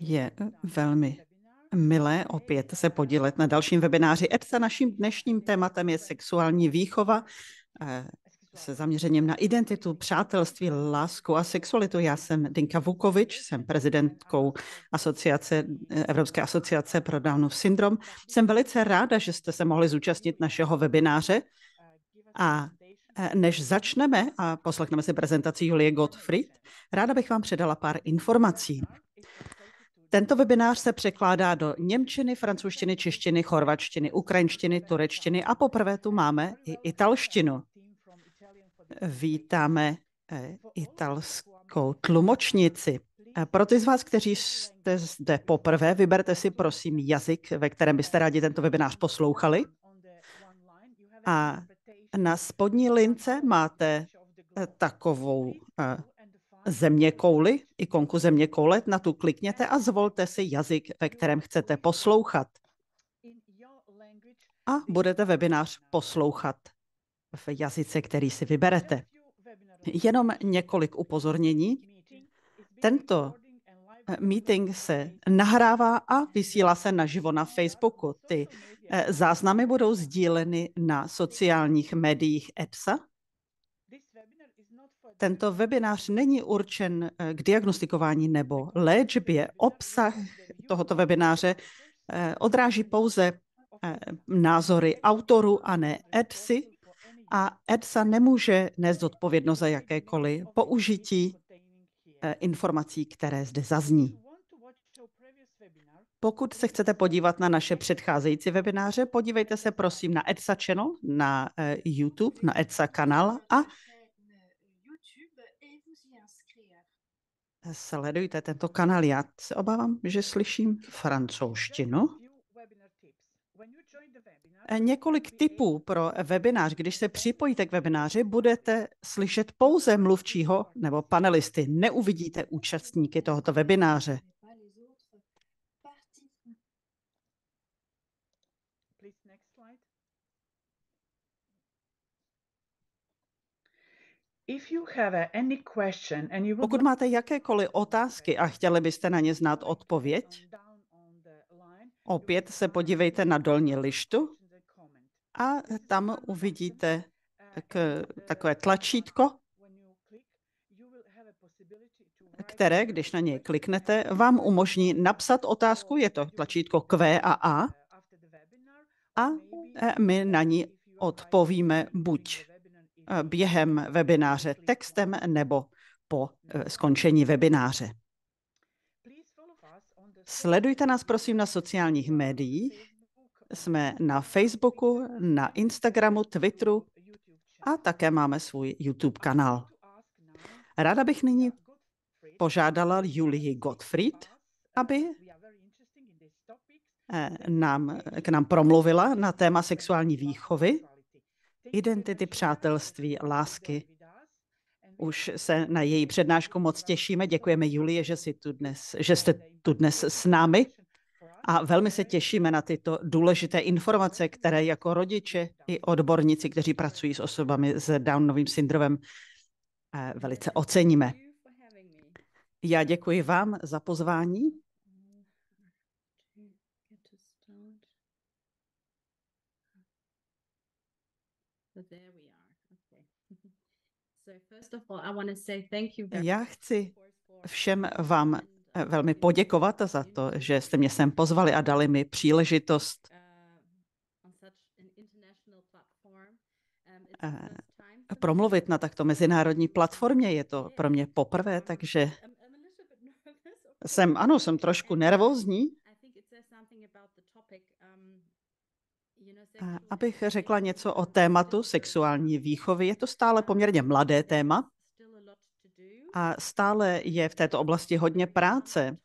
je velmi milé opět se podílet na dalším webináři EDSA. Naším dnešním tématem je sexuální výchova eh, se zaměřením na identitu, přátelství, lásku a sexualitu. Já jsem Dinka Vukovič, jsem prezidentkou asociace, eh, Evropské asociace pro Downův syndrom. Jsem velice ráda, že jste se mohli zúčastnit našeho webináře a eh, než začneme a poslechneme si prezentaci Julie Gottfried, ráda bych vám předala pár informací. Tento webinář se překládá do němčiny, francouzštiny, češtiny, chorvačtiny, ukrajinštiny, turečtiny a poprvé tu máme i italštinu. Vítáme eh, italskou tlumočnici. Eh, pro ty z vás, kteří jste zde poprvé, vyberte si prosím jazyk, ve kterém byste rádi tento webinář poslouchali. A na spodní lince máte eh, takovou země kouly, ikonku země koule, na tu klikněte a zvolte si jazyk, ve kterém chcete poslouchat. A budete webinář poslouchat v jazyce, který si vyberete. Jenom několik upozornění. Tento eh, meeting se nahrává a vysílá se naživo na Facebooku. Ty eh, záznamy budou sdíleny na sociálních médiích EPSA tento webinář není určen eh, k diagnostikování nebo léčbě. Obsah tohoto webináře eh, odráží pouze eh, názory autoru a ne EDSI a EDSA nemůže nést odpovědnost za jakékoliv použití informací, které zde zazní. Pokud se chcete podívat na naše předcházející webináře, podívejte se prosím na EDSA channel, na YouTube, na EDSA kanál a sledujte tento kanál. Já se obávám, že slyším francouzštinu. Několik typů pro webinář. Když se připojíte k webináři, budete slyšet pouze mluvčího nebo panelisty. Neuvidíte účastníky tohoto webináře. Pokud máte jakékoliv otázky a chtěli byste na ně znát odpověď, opět se podívejte na dolní lištu a tam uvidíte k, uh, takové tlačítko, které, když na něj kliknete, vám umožní napsat otázku. Je to oh, tlačítko Q a A. A my na ní odpovíme buď Eh, během webináře textem nebo po eh, skončení webináře. Sledujte nás prosím na sociálních médiích. Jsme na Facebooku, na Instagramu, Twitteru a také máme svůj YouTube kanál. Ráda bych nyní požádala Julii Gottfried, aby eh, nám, k nám promluvila na téma sexuální výchovy identity přátelství, lásky. Už se na její přednášku moc těšíme. Děkujeme Julie, že, jsi tu dnes, že jste tu dnes s námi a velmi se těšíme na tyto důležité informace, které jako rodiče i odborníci, kteří pracují s osobami s Downovým syndromem, eh, velice oceníme. Já děkuji vám za pozvání. Já chci všem vám eh, velmi poděkovat za to, že jste mě sem pozvali a dali mi příležitost uh, um, eh, promluvit na takto mezinárodní platformě. Je to pro mě poprvé, um, takže jsem, ano, jsem trošku nervózní. Abych řekla něco o tématu sexuální výchovy, je to stále poměrně mladé téma a stále je v této oblasti hodně práce,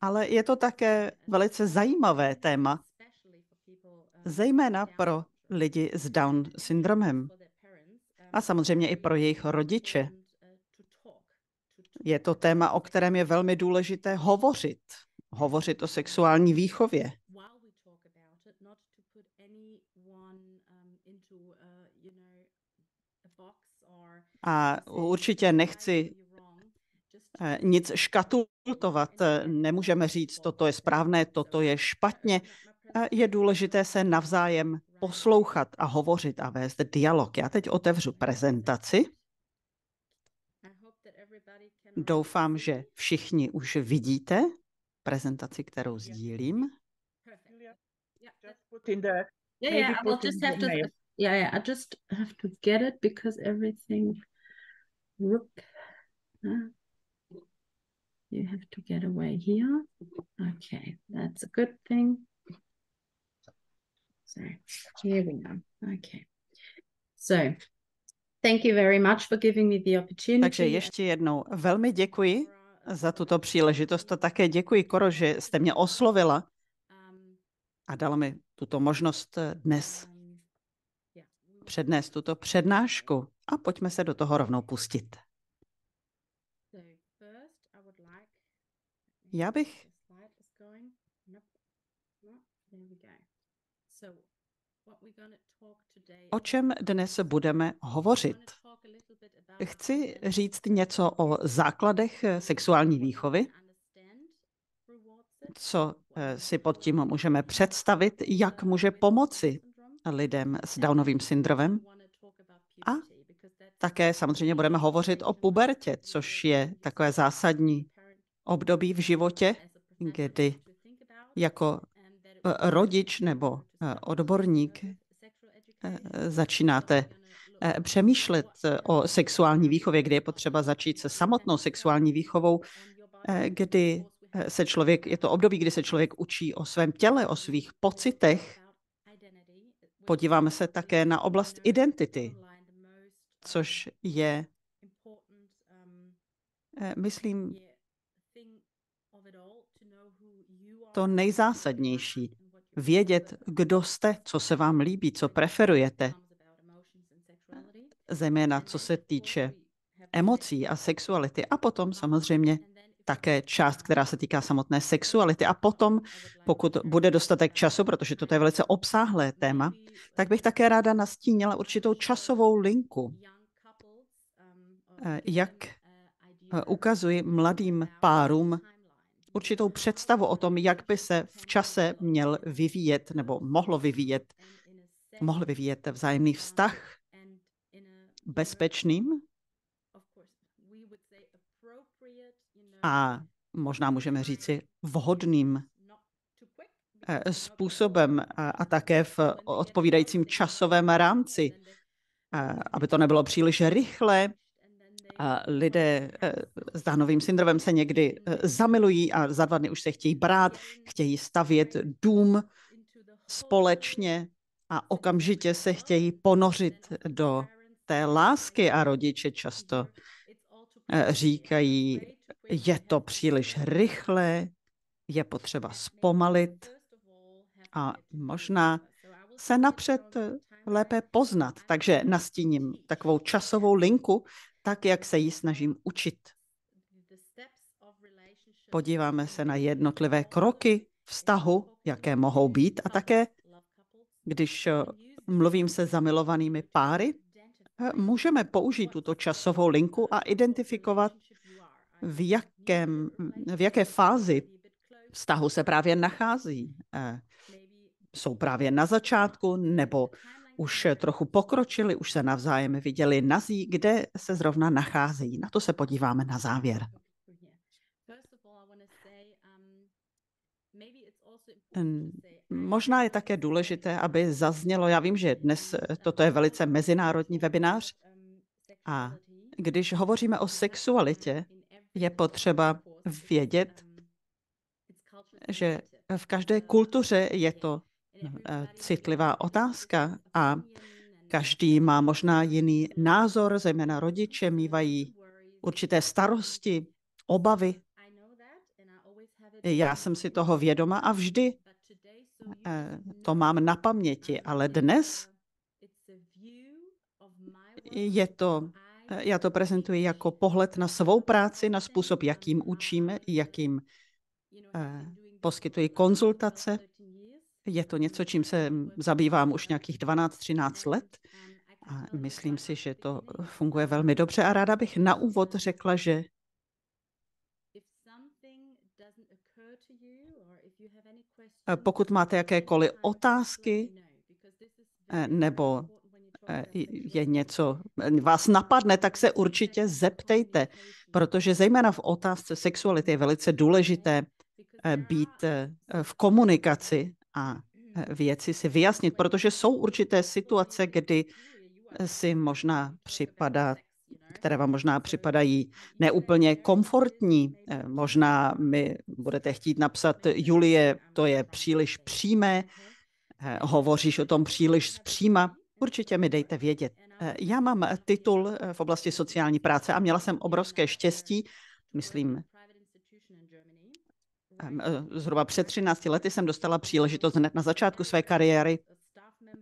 ale je to také velice zajímavé téma, zejména pro lidi s Down syndromem a samozřejmě i pro jejich rodiče. Je to téma, o kterém je velmi důležité hovořit. Hovořit o sexuální výchově. A určitě nechci eh, nic škatultovat, nemůžeme říct, toto je správné, toto je špatně. Je důležité se navzájem poslouchat a hovořit a vést dialog. Já teď otevřu prezentaci. Doufám, že všichni už vidíte prezentaci, kterou sdílím. Yeah, yeah, will just have to, yeah, yeah, I just have to get it because everything Whoop. You have to get away here. Okay, that's a good thing. So here we go. Okay. So thank you very much for giving me the opportunity. Takže ještě jednou velmi děkuji za tuto příležitost a také děkuji, Koro, že jste mě oslovila a dala mi tuto možnost dnes přednést tuto přednášku a pojďme se do toho rovnou pustit. Já bych O čem dnes budeme hovořit? Chci říct něco o základech eh, sexuální výchovy, co eh, si pod tím můžeme představit, jak může pomoci lidem s Downovým syndromem. A také samozřejmě budeme hovořit o pubertě, což je takové zásadní období v životě, kdy jako eh, rodič nebo eh, odborník eh, začínáte přemýšlet o sexuální výchově, kdy je potřeba začít se samotnou sexuální výchovou, kdy se člověk, je to období, kdy se člověk učí o svém těle, o svých pocitech. Podíváme se také na oblast identity, což je, um, eh, myslím, to nejzásadnější. Vědět, kdo jste, co se vám líbí, co preferujete, zejména co se týče emocí a sexuality a potom um, samozřejmě také část, která se týká samotné sexuality. A potom, pokud bude dostatek času, protože toto je velice obsáhlé téma, tak bych také ráda nastínila určitou časovou linku Eh, jak eh, ukazuji mladým párům určitou představu o tom, jak by se v čase měl vyvíjet nebo mohlo vyvíjet, mohl vyvíjet vzájemný vztah bezpečným a možná můžeme říci vhodným eh, způsobem a také v odpovídajícím časovém rámci, aby to nebylo příliš rychle lidé eh, s Dánovým syndromem se někdy eh, zamilují a za dva dny už se chtějí brát, chtějí stavět dům společně a okamžitě se chtějí ponořit do té lásky a rodiče často eh, říkají, je to příliš rychlé, je potřeba zpomalit a možná se napřed lépe poznat. Takže nastíním takovou časovou linku tak, jak se ji snažím učit. Podíváme se na jednotlivé kroky vztahu, jaké mohou být a také, když eh, mluvím se zamilovanými páry, eh, můžeme použít tuto časovou linku a identifikovat, v, jakém, v jaké fázi vztahu se právě nachází. Eh, jsou právě na začátku nebo už eh, trochu pokročili, už se navzájem viděli zí, kde se zrovna nacházejí. Na to se podíváme na závěr. Um, možná je také důležité, aby zaznělo, já vím, že dnes eh, toto je velice mezinárodní um, webinář, a když um, hovoříme o sexualitě, je potřeba vědět, že v každé kultuře je to Eh, citlivá otázka a každý má možná jiný názor, zejména rodiče mývají určité starosti, obavy. Já jsem si toho vědoma a vždy eh, to mám na paměti, ale dnes je to, eh, já to prezentuji jako pohled na svou práci, na způsob, jakým učím, jakým poskytuji konzultace je to něco, čím se zabývám už nějakých 12-13 let a myslím si, že to funguje velmi dobře a ráda bych na úvod řekla, že pokud máte jakékoliv otázky eh, nebo eh, je něco, eh, vás napadne, tak se určitě zeptejte, protože zejména v otázce sexuality je velice důležité být v komunikaci a e, věci si vyjasnit, protože jsou určité situace, kdy e, si možná připadá, které vám možná připadají neúplně komfortní. E, možná mi budete chtít napsat, Julie, to je příliš přímé, hovoříš o tom příliš zpříma. Určitě mi dejte vědět. Já mám titul v oblasti sociální práce a měla jsem obrovské štěstí, myslím, Eh, zhruba před 13 lety jsem dostala příležitost hned na začátku své kariéry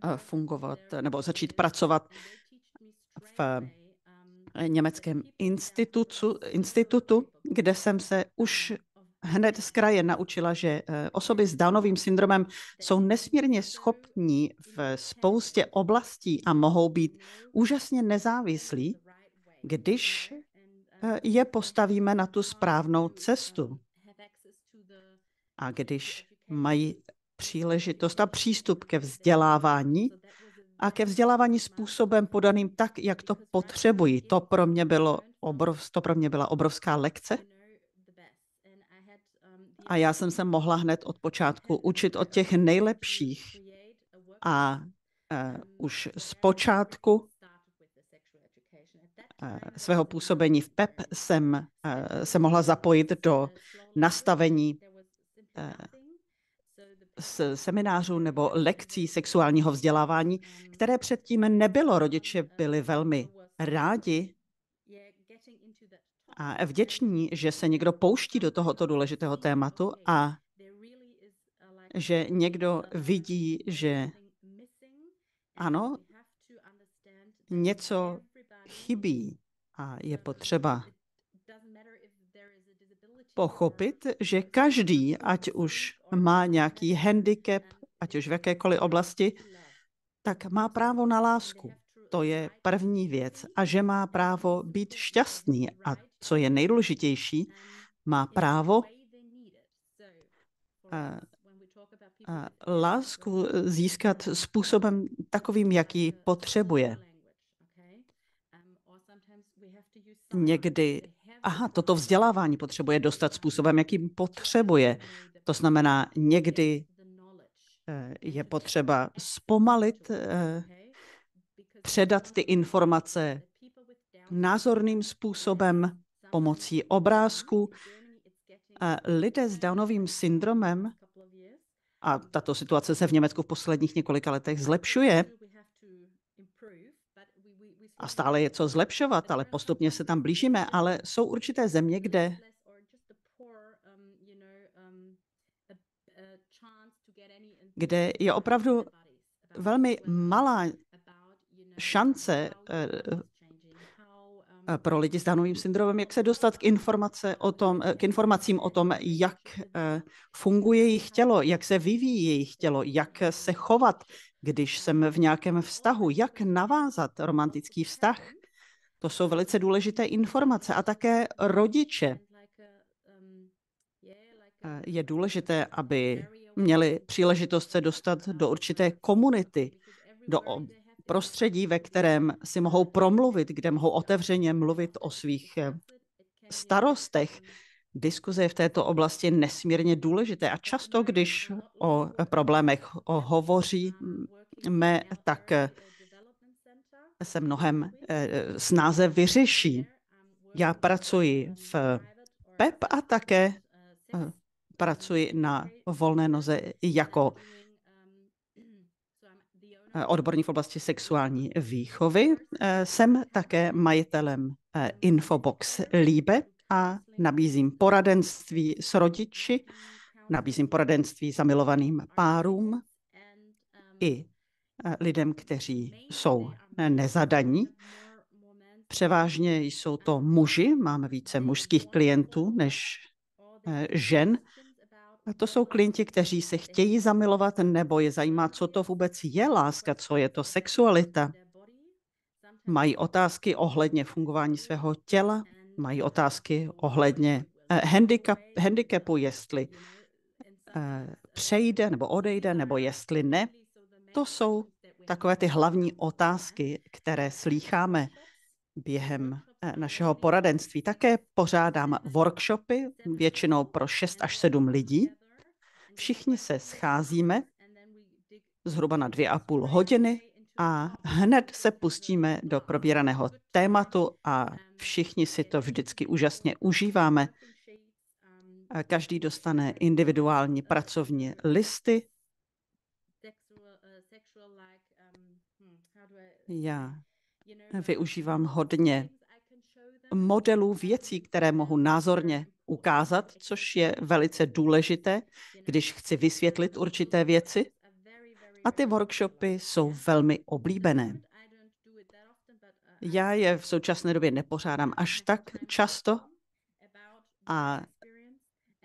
eh, fungovat eh, nebo začít pracovat v Německém institutu, institutu, kde jsem se už hned z kraje naučila, že osoby s Downovým syndromem jsou nesmírně schopní v spoustě oblastí a mohou být úžasně nezávislí, když je postavíme na tu správnou cestu. A když mají příležitost a přístup ke vzdělávání a ke vzdělávání způsobem podaným tak, jak to potřebují. To pro mě, bylo obrov, to pro mě byla obrovská lekce. A já jsem se mohla hned od počátku učit od těch nejlepších. A uh, už z počátku e, svého působení v PEP e jsem se mohla zapojit do nastavení z seminářů nebo lekcí sexuálního vzdělávání, které předtím nebylo. Rodiče byli velmi rádi a vděční, že se někdo pouští do tohoto důležitého tématu a že někdo vidí, že ano, něco chybí a je potřeba pochopit, že každý, ať už má nějaký handicap, ať už v jakékoliv oblasti, tak má právo na lásku. To je první věc. A že má právo být šťastný. A co je nejdůležitější, má právo a, eh, a eh, lásku získat způsobem takovým, jaký potřebuje. Někdy aha, toto vzdělávání potřebuje dostat způsobem, jakým potřebuje. To znamená, někdy eh, je potřeba zpomalit, eh, předat ty informace názorným způsobem, pomocí obrázku. Lidé s Downovým syndromem, a tato situace se v Německu v posledních několika letech zlepšuje, a stále je co zlepšovat, ale postupně se tam blížíme, ale jsou určité země, kde kde je opravdu velmi malá šance eh, pro lidi s danovým syndromem, jak se dostat k, informace o tom, eh, k informacím o tom, jak eh, funguje jejich tělo, jak se vyvíjí jejich tělo, jak se chovat když jsem v nějakém vztahu, jak navázat romantický vztah. To jsou velice důležité informace a také rodiče. Eh, je důležité, aby měli příležitost se dostat do určité komunity, do prostředí, ve kterém si mohou promluvit, kde mohou otevřeně mluvit o svých eh, starostech. Diskuze je v této oblasti nesmírně důležité a často, když o problémech hovoříme, tak se mnohem eh, snáze vyřeší. Já pracuji v PEP e a také eh, pracuji na volné noze jako eh, odborník v oblasti sexuální výchovy. Jsem také majitelem Infobox Líbe, a nabízím poradenství s rodiči, nabízím poradenství zamilovaným párům i eh, lidem, kteří jsou nezadaní. Převážně jsou to muži, máme více mužských klientů než eh, žen. A to jsou klienti, kteří se chtějí zamilovat nebo je zajímá, co to vůbec je láska, co je to sexualita. Mají otázky ohledně fungování svého těla, mají otázky ohledně eh, handicap, handicapu, jestli eh, přejde nebo odejde, nebo jestli ne. To jsou takové ty hlavní otázky, které slýcháme během eh, našeho poradenství. Také pořádám workshopy, většinou pro 6 až 7 lidí. Všichni se scházíme zhruba na dvě a půl hodiny a hned se pustíme do probíraného tématu a všichni si to vždycky úžasně užíváme. Každý dostane individuální pracovní listy. Já využívám hodně modelů věcí, které mohu názorně ukázat, což je velice důležité, když chci vysvětlit určité věci a ty workshopy jsou velmi oblíbené. Já je v současné době nepořádám až tak často, a,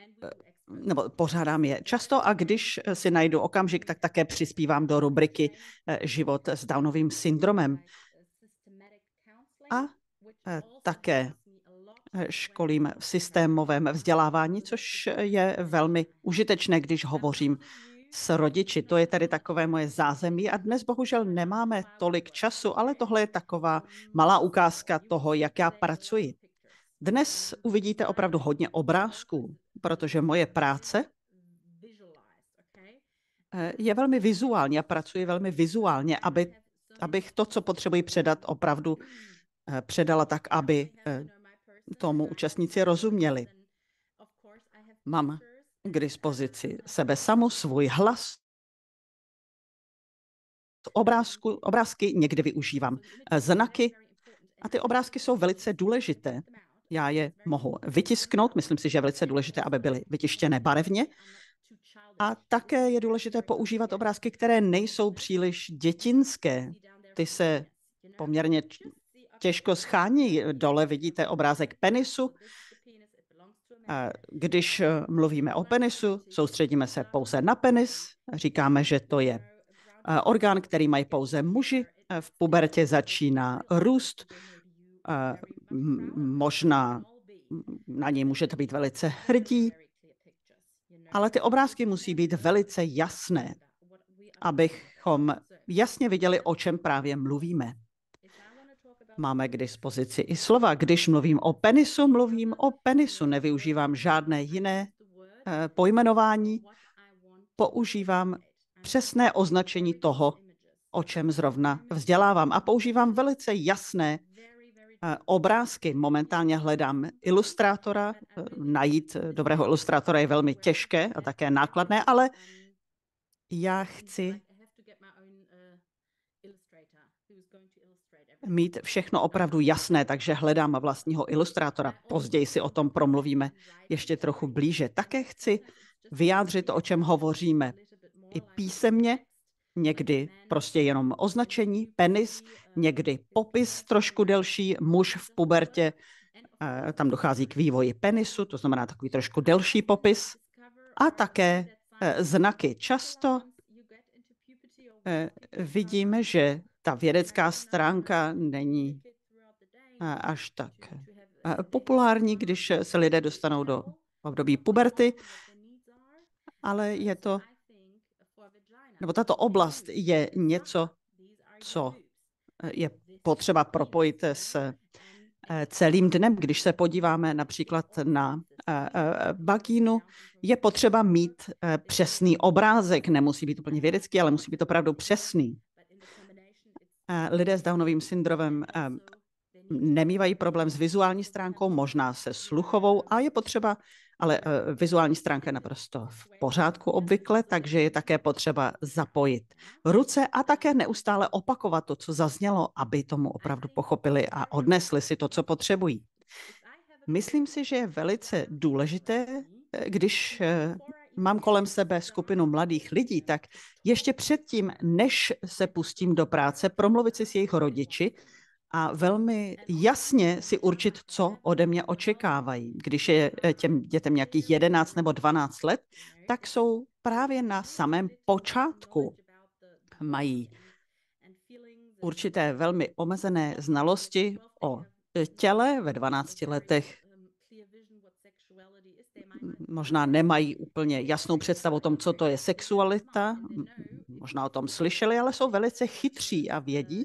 eh, nebo pořádám je často a když si najdu okamžik, tak také přispívám do rubriky eh, Život s Downovým syndromem. A eh, také školím v systémovém vzdělávání, což je velmi užitečné, když hovořím s rodiči. To je tady takové moje zázemí a dnes bohužel nemáme tolik času, ale tohle je taková malá ukázka toho, jak já pracuji. Dnes uvidíte opravdu hodně obrázků, protože moje práce eh, je velmi vizuální. a pracuji velmi vizuálně, aby, abych to, co potřebuji předat, opravdu eh, předala tak, aby eh, tomu účastníci rozuměli. Mám k dispozici sebe samu, svůj hlas, obrázku, obrázky, někdy využívám znaky a ty obrázky jsou velice důležité. Já je mohu vytisknout, myslím si, že je velice důležité, aby byly vytištěné barevně. A také je důležité používat obrázky, které nejsou příliš dětinské. Ty se poměrně těžko schání. Dole vidíte obrázek penisu, když eh, mluvíme o penisu, soustředíme se pouze na penis, říkáme, že to je eh, orgán, který mají pouze muži, eh, v pubertě začíná růst, možná na něj můžete být velice hrdí, ale ty obrázky musí být velice jasné, abychom jasně viděli, o čem právě mluvíme. Máme k dispozici i slova. Když mluvím o penisu, mluvím o penisu. Nevyužívám žádné jiné eh, pojmenování. Používám přesné označení toho, o čem zrovna vzdělávám. A používám velice jasné eh, obrázky. Momentálně hledám ilustrátora. Eh, najít dobrého ilustrátora je velmi těžké a také nákladné, ale já chci mít všechno opravdu jasné, takže hledám vlastního ilustrátora. Později si o tom promluvíme ještě trochu blíže. Také chci vyjádřit, o čem hovoříme i písemně, někdy prostě jenom označení, penis, někdy popis trošku delší, muž v pubertě, eh, tam dochází k vývoji penisu, to znamená takový trošku delší popis, a také eh, znaky. Často eh, vidíme, že ta vědecká stránka není eh, až tak eh, populární, když se lidé dostanou do období puberty, ale je to, nebo tato oblast je něco, co eh, je potřeba propojit s celým dnem. Když se podíváme například na bagínu, je potřeba mít přesný obrázek. Nemusí být úplně vědecký, ale musí být opravdu přesný lidé s Downovým syndromem ehm, nemývají problém s vizuální stránkou, možná se sluchovou a je potřeba, ale eh, vizuální stránka je naprosto v pořádku obvykle, takže je také potřeba zapojit ruce a také neustále opakovat to, co zaznělo, aby tomu opravdu pochopili a odnesli si to, co potřebují. Myslím si, že je velice důležité, eh, když eh, mám kolem sebe skupinu mladých lidí, tak ještě předtím, než se pustím do práce, promluvit si s jejich rodiči a velmi jasně si určit, co ode mě očekávají. Když je eh, těm dětem nějakých 11 nebo 12 let, tak jsou právě na samém počátku. Mají určité velmi omezené znalosti o eh, těle. Ve 12 letech možná nemají úplně jasnou představu o tom, co to je sexualita, možná o tom slyšeli, ale jsou velice chytří a vědí,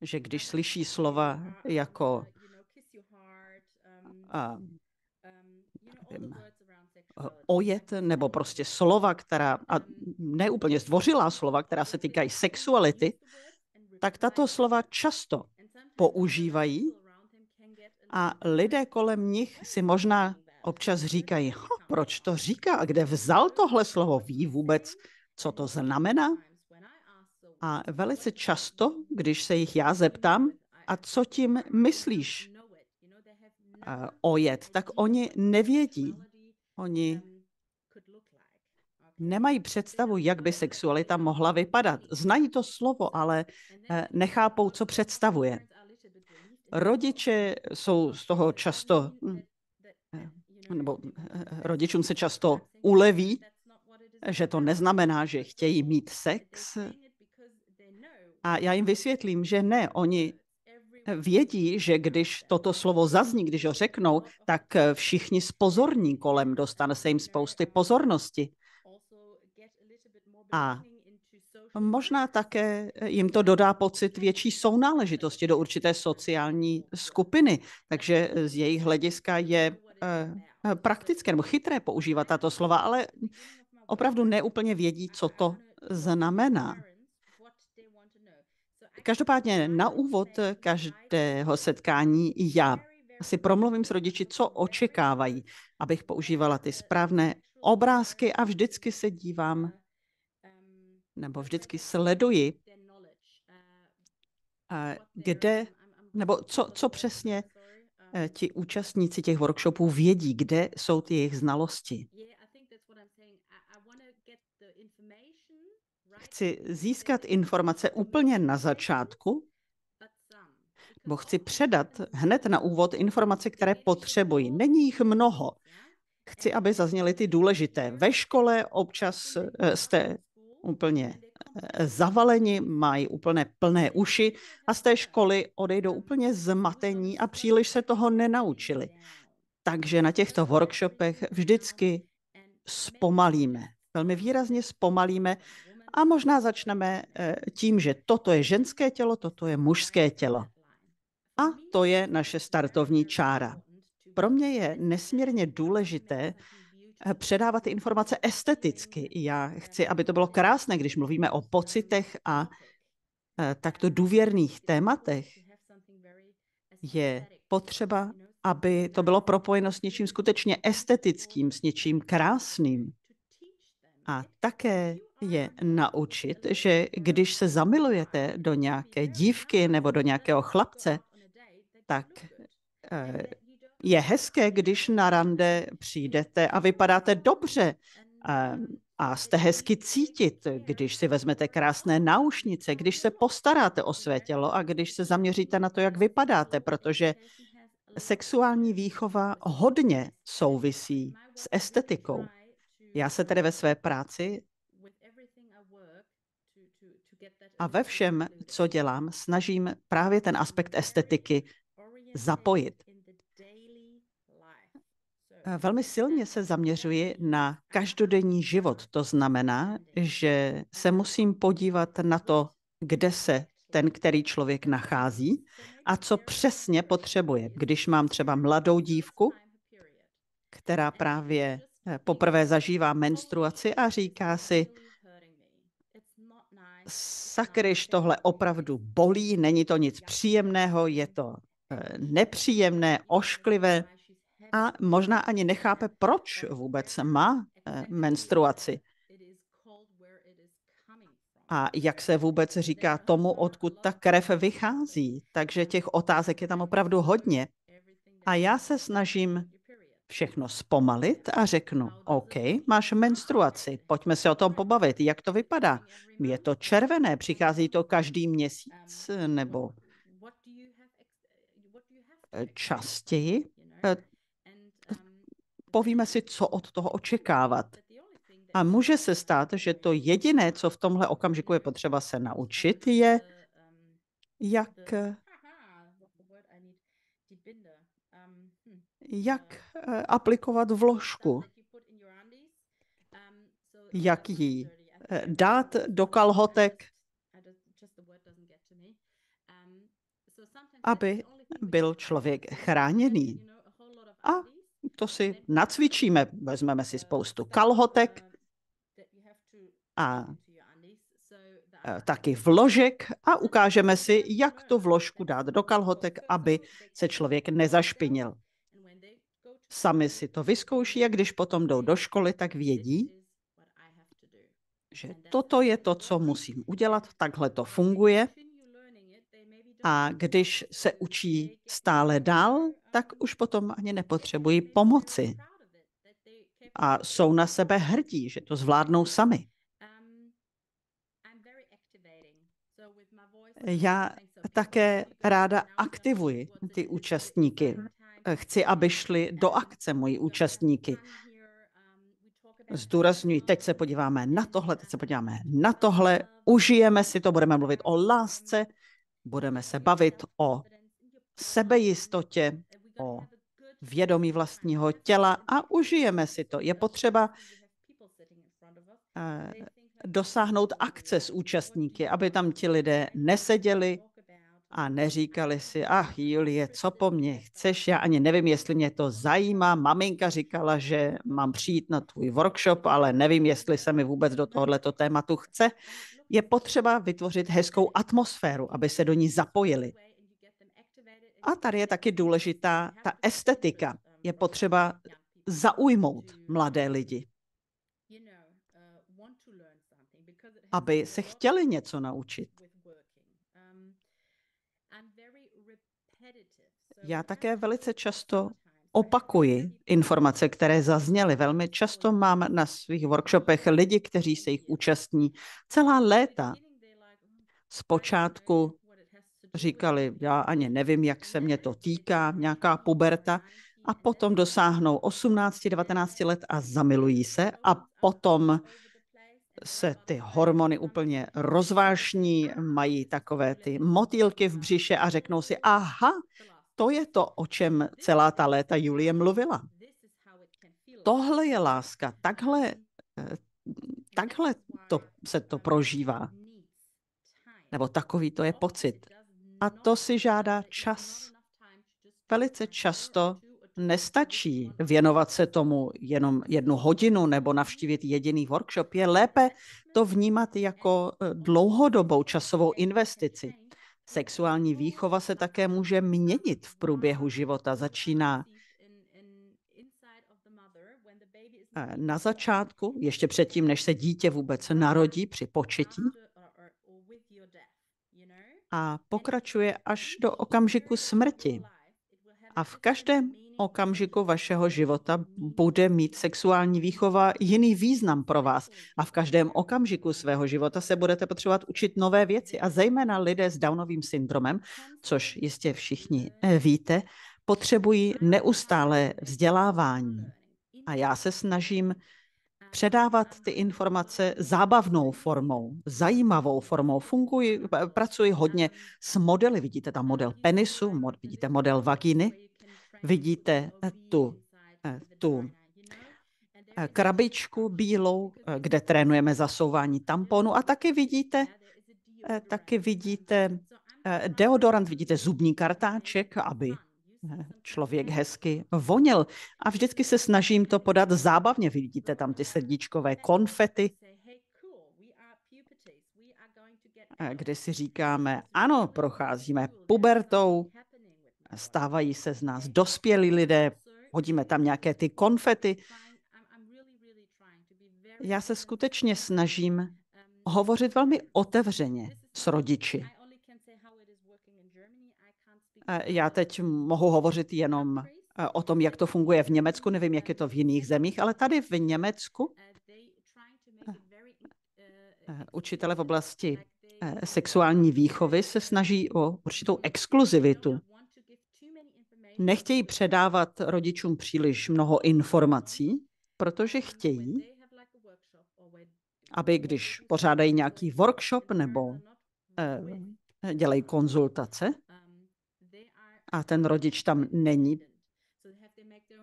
že když slyší slova jako a, nevím, ojet nebo prostě slova, která, a neúplně zdvořilá slova, která se týkají sexuality, tak tato slova často používají a lidé kolem nich si možná Občas říkají, proč to říká a kde vzal tohle slovo, ví vůbec, co to znamená? A velice často, když se jich já zeptám, a co tím myslíš ojet, tak oni nevědí. Oni nemají představu, jak by sexualita mohla vypadat. Znají to slovo, ale e, nechápou, co představuje. Rodiče jsou z toho často hm, nebo eh, eh, rodičům se často uleví, že to neznamená, že chtějí mít sex. A já jim vysvětlím, že ne, oni vědí, že když toto slovo zazní, když ho řeknou, tak eh, všichni spozorní kolem, dostane se jim spousty pozornosti. A možná také jim to dodá pocit větší sounáležitosti do určité sociální skupiny. Takže z jejich hlediska je Eh, praktické nebo chytré používat tato slova, ale opravdu neúplně vědí, co to znamená. Každopádně na úvod každého setkání já si promluvím s rodiči, co očekávají, abych používala ty správné obrázky a vždycky se dívám nebo vždycky sleduji, eh, kde nebo co, co přesně Eh, ti účastníci těch workshopů vědí, kde jsou ty jejich znalosti. Chci získat informace úplně na začátku, bo chci předat hned na úvod informace, které potřebují. Není jich mnoho. Chci, aby zazněly ty důležité. Ve škole občas eh, jste úplně eh, zavaleni, mají úplně plné uši a z té školy odejdou úplně zmatení a příliš se toho nenaučili. Takže na těchto workshopech vždycky zpomalíme, velmi výrazně zpomalíme a možná začneme eh, tím, že toto je ženské tělo, toto je mužské tělo. A to je naše startovní čára. Pro mě je nesmírně důležité, Eh, předávat ty informace esteticky. Já chci, aby to bylo krásné, když mluvíme o pocitech a eh, takto důvěrných tématech. Je potřeba, aby to bylo propojeno s něčím skutečně estetickým, s něčím krásným. A také je naučit, že když se zamilujete do nějaké dívky nebo do nějakého chlapce, tak eh, je hezké, když na rande přijdete a vypadáte dobře a jste hezky cítit, když si vezmete krásné náušnice, když se postaráte o své tělo a když se zaměříte na to, jak vypadáte, protože sexuální výchova hodně souvisí s estetikou. Já se tedy ve své práci a ve všem, co dělám, snažím právě ten aspekt estetiky zapojit. Eh, velmi silně se zaměřuji na každodenní život. To znamená, že se musím podívat na to, kde se ten, který člověk nachází a co přesně potřebuje. Když mám třeba mladou dívku, která právě eh, poprvé zažívá menstruaci a říká si, sakryš, tohle opravdu bolí, není to nic příjemného, je to eh, nepříjemné, ošklivé a možná ani nechápe, proč vůbec má eh, menstruaci. A jak se vůbec říká tomu, odkud ta krev vychází. Takže těch otázek je tam opravdu hodně. A já se snažím všechno zpomalit a řeknu, OK, máš menstruaci, pojďme se o tom pobavit, jak to vypadá. Je to červené, přichází to každý měsíc nebo eh, častěji. Eh, povíme si, co od toho očekávat. A může se stát, že to jediné, co v tomhle okamžiku je potřeba se naučit, je, jak, jak eh, aplikovat vložku, jak ji eh, dát do kalhotek, aby byl člověk chráněný. A to si nacvičíme. Vezmeme si spoustu kalhotek a eh, taky vložek a ukážeme si, jak tu vložku dát do kalhotek, aby se člověk nezašpinil. Sami si to vyzkouší a když potom jdou do školy, tak vědí, že toto je to, co musím udělat, takhle to funguje a když se učí stále dál, tak už potom ani nepotřebují pomoci. A jsou na sebe hrdí, že to zvládnou sami. Já také ráda aktivuji ty účastníky. Chci, aby šli do akce moji účastníky. Zdůrazňuji, teď se podíváme na tohle, teď se podíváme na tohle, užijeme si to, budeme mluvit o lásce, Budeme se bavit o sebejistotě, o vědomí vlastního těla a užijeme si to. Je potřeba eh, dosáhnout akce s účastníky, aby tam ti lidé neseděli a neříkali si, ach Julie, co po mně chceš, já ani nevím, jestli mě to zajímá. Maminka říkala, že mám přijít na tvůj workshop, ale nevím, jestli se mi vůbec do tohoto tématu chce je potřeba vytvořit hezkou atmosféru, aby se do ní zapojili. A tady je taky důležitá ta estetika. Je potřeba zaujmout mladé lidi, aby se chtěli něco naučit. Já také velice často opakuji informace, které zazněly. Velmi často mám na svých workshopech lidi, kteří se jich účastní celá léta. Zpočátku říkali, já ani nevím, jak se mě to týká, nějaká puberta, a potom dosáhnou 18, 19 let a zamilují se a potom se ty hormony úplně rozvášní, mají takové ty motýlky v břiše a řeknou si, aha, to je to, o čem celá ta léta Julie mluvila. Tohle je láska, takhle, eh, takhle to, se to prožívá. Nebo takový to je pocit. A to si žádá čas. Velice často nestačí věnovat se tomu jenom jednu hodinu nebo navštívit jediný workshop. Je lépe to vnímat jako eh, dlouhodobou časovou investici. Sexuální výchova se také může měnit v průběhu života. Začíná eh, na začátku, ještě předtím, než se dítě vůbec narodí při početí, a pokračuje až do okamžiku smrti. A v každém okamžiku vašeho života bude mít sexuální výchova jiný význam pro vás a v každém okamžiku svého života se budete potřebovat učit nové věci a zejména lidé s Downovým syndromem, což jistě všichni eh, víte, potřebují neustále vzdělávání. A já se snažím předávat ty informace zábavnou formou, zajímavou formou. Funguji, eh, pracuji hodně s modely. Vidíte tam model penisu, mod, vidíte model vagíny vidíte eh, tu, eh, tu eh, krabičku bílou, kde trénujeme zasouvání tamponu a taky vidíte, taky vidíte deodorant, vidíte zubní kartáček, aby člověk hezky voněl. A vždycky se snažím to podat zábavně. Vidíte tam ty srdíčkové konfety, kde si říkáme, ano, procházíme pubertou, stávají se z nás dospělí lidé, hodíme tam nějaké ty konfety. Já se skutečně snažím hovořit velmi otevřeně s rodiči. Já teď mohu hovořit jenom eh, o tom, jak to funguje v Německu, nevím, jak je to v jiných zemích, ale tady v Německu eh, eh, učitele v oblasti sexuální výchovy se snaží o určitou exkluzivitu nechtějí předávat rodičům příliš mnoho informací, protože chtějí, aby když pořádají nějaký workshop nebo eh, dělají konzultace a ten rodič tam není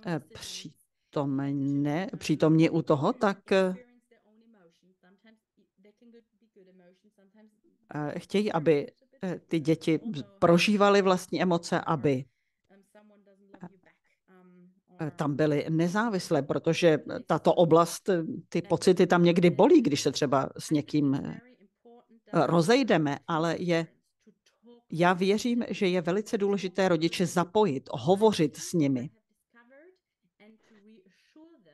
eh, přítomně, přítomně u toho, tak eh, chtějí, aby eh, ty děti prožívaly vlastní emoce, aby Eh, tam byly nezávislé, protože eh, tato oblast, eh, ty pocity tam někdy bolí, když se třeba s někým rozejdeme, ale je já věřím, že je velice důležité rodiče zapojit, hovořit s nimi,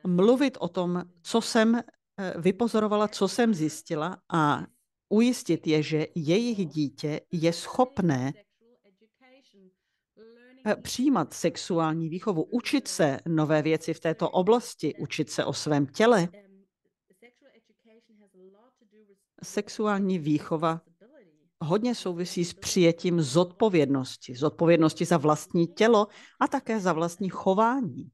mluvit o tom, co jsem vypozorovala, co jsem zjistila a ujistit je, že jejich dítě je schopné Eh, přijímat sexuální výchovu, učit se nové věci v této oblasti, učit se o svém těle. Sexuální výchova hodně souvisí s přijetím zodpovědnosti, zodpovědnosti za vlastní tělo a také za vlastní chování.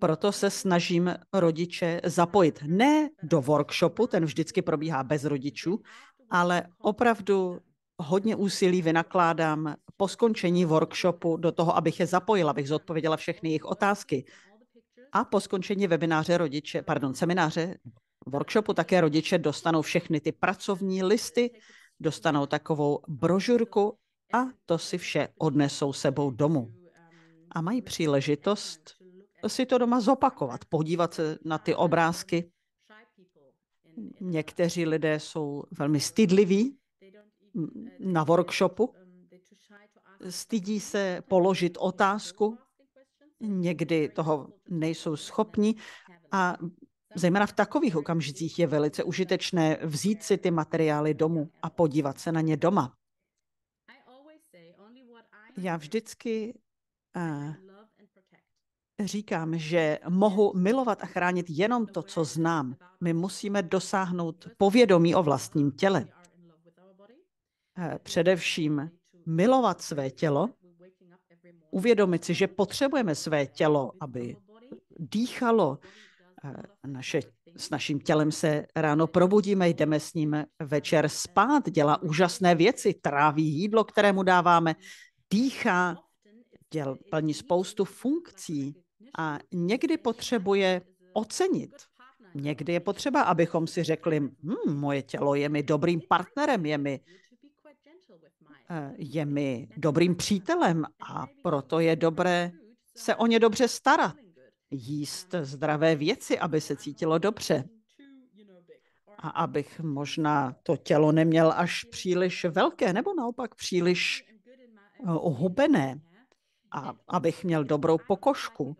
Proto se snažím rodiče zapojit. Ne do workshopu, ten vždycky probíhá bez rodičů, ale opravdu hodně úsilí vynakládám po skončení workshopu do toho, abych je zapojila, abych zodpověděla všechny jejich otázky. A po skončení webináře rodiče, pardon, semináře, workshopu také rodiče dostanou všechny ty pracovní listy, dostanou takovou brožurku a to si vše odnesou sebou domů. A mají příležitost si to doma zopakovat, podívat se na ty obrázky. Někteří lidé jsou velmi stydliví na workshopu, stydí se položit otázku, někdy toho nejsou schopni a zejména v takových okamžicích je velice užitečné vzít si ty materiály domů a podívat se na ně doma. Já vždycky eh, říkám, že mohu milovat a chránit jenom to, co znám. My musíme dosáhnout povědomí o vlastním těle. Eh, především milovat své tělo, uvědomit si, že potřebujeme své tělo, aby dýchalo. Eh, naše, s naším tělem se ráno probudíme, jdeme s ním večer spát, dělá úžasné věci, tráví jídlo, kterému dáváme, dýchá, děl, plní spoustu funkcí a někdy potřebuje ocenit. Někdy je potřeba, abychom si řekli, hm, moje tělo je mi dobrým partnerem, je mi Eh, je mi dobrým přítelem a proto je dobré se o ně dobře starat, jíst zdravé věci, aby se cítilo dobře. A abych možná to tělo neměl až příliš velké, nebo naopak příliš eh, ohubené. A abych měl dobrou pokožku.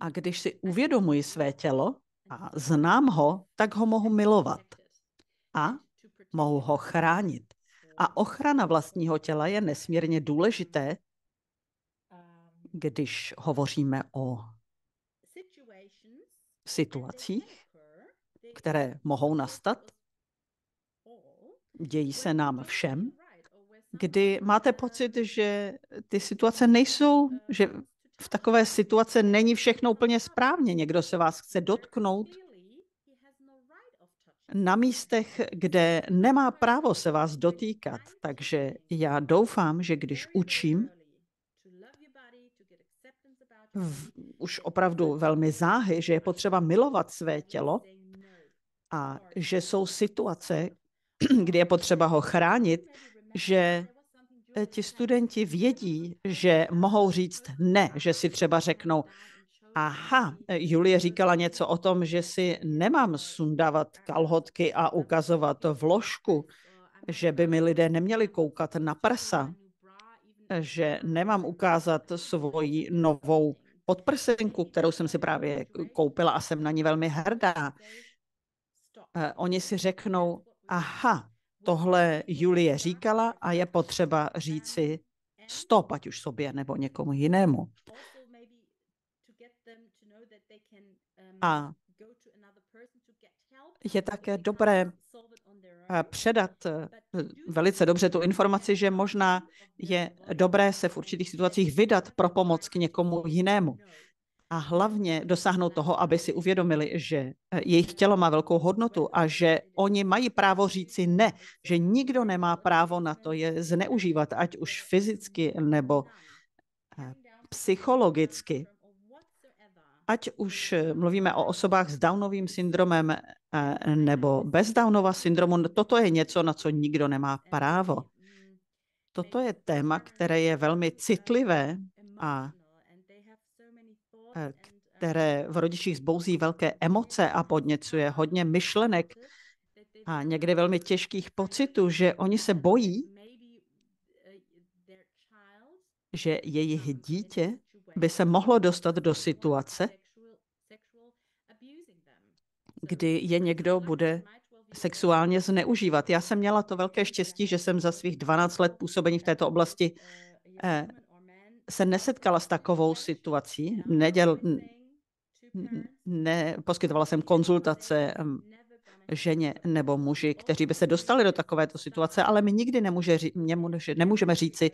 A když si uvědomuji své tělo a znám ho, tak ho mohu milovat. A mohu ho chránit. A ochrana vlastního těla je nesmírně důležité, když hovoříme o situacích, které mohou nastat, dějí se nám všem, kdy máte pocit, že ty situace nejsou, že v takové situace není všechno úplně správně. Někdo se vás chce dotknout, na místech, kde nemá právo se vás dotýkat. Takže já doufám, že když učím, v, už opravdu velmi záhy, že je potřeba milovat své tělo a že jsou situace, kdy je potřeba ho chránit, že eh, ti studenti vědí, že mohou říct ne, že si třeba řeknou, Aha, eh, Julie říkala něco o tom, že si nemám sundávat kalhotky a ukazovat vložku, že by mi lidé neměli koukat na prsa, že nemám ukázat svoji novou podprsenku, kterou jsem si právě koupila a jsem na ní velmi hrdá. Eh, oni si řeknou, aha, tohle Julie říkala a je potřeba říci stop, ať už sobě nebo někomu jinému. A je také dobré eh, předat eh, velice dobře tu informaci, že možná je dobré se v určitých situacích vydat pro pomoc k někomu jinému. A hlavně dosáhnout toho, aby si uvědomili, že eh, jejich tělo má velkou hodnotu a že oni mají právo říci ne, že nikdo nemá právo na to je zneužívat, ať už fyzicky nebo psychologicky ať už eh, mluvíme o osobách s Downovým syndromem eh, nebo bez Downova syndromu, toto je něco, na co nikdo nemá právo. Toto je téma, které je velmi citlivé a eh, které v rodičích zbouzí velké emoce a podněcuje hodně myšlenek a někdy velmi těžkých pocitů, že oni se bojí, že jejich dítě by se mohlo dostat do situace, kdy je někdo bude sexuálně zneužívat. Já jsem měla to velké štěstí, že jsem za svých 12 let působení v této oblasti eh, se nesetkala s takovou situací. Neděl, ne, poskytovala jsem konzultace ženě nebo muži, kteří by se dostali do takovéto situace, ale my nikdy nemůže, nemůže, nemůžeme říci,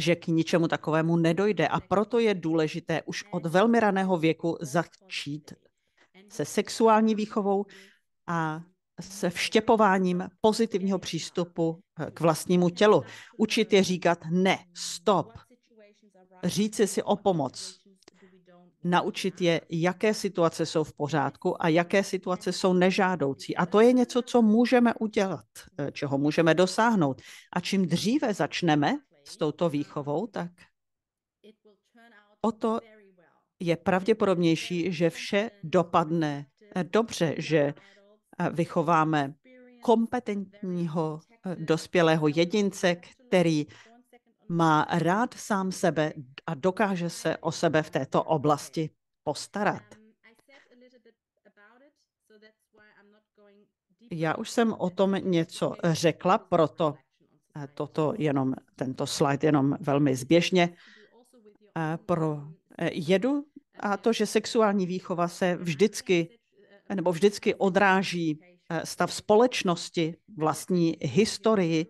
že k ničemu takovému nedojde a proto je důležité už od velmi raného věku začít se sexuální výchovou a se vštěpováním pozitivního přístupu eh, k vlastnímu tělu. Učit je říkat ne, stop, říci si o pomoc, naučit je, jaké situace jsou v pořádku a jaké situace jsou nežádoucí. A to je něco, co můžeme udělat, eh, čeho můžeme dosáhnout. A čím dříve začneme s touto výchovou, tak o to je pravděpodobnější, že vše dopadne eh, dobře, že eh, vychováme kompetentního eh, dospělého jedince, který má rád sám sebe a dokáže se o sebe v této oblasti postarat. Um, Já už jsem o tom něco řekla, proto Eh, toto jenom, tento slide jenom velmi zběžně eh, pro eh, jedu a to, že sexuální výchova se vždycky nebo vždycky odráží stav společnosti, vlastní historii,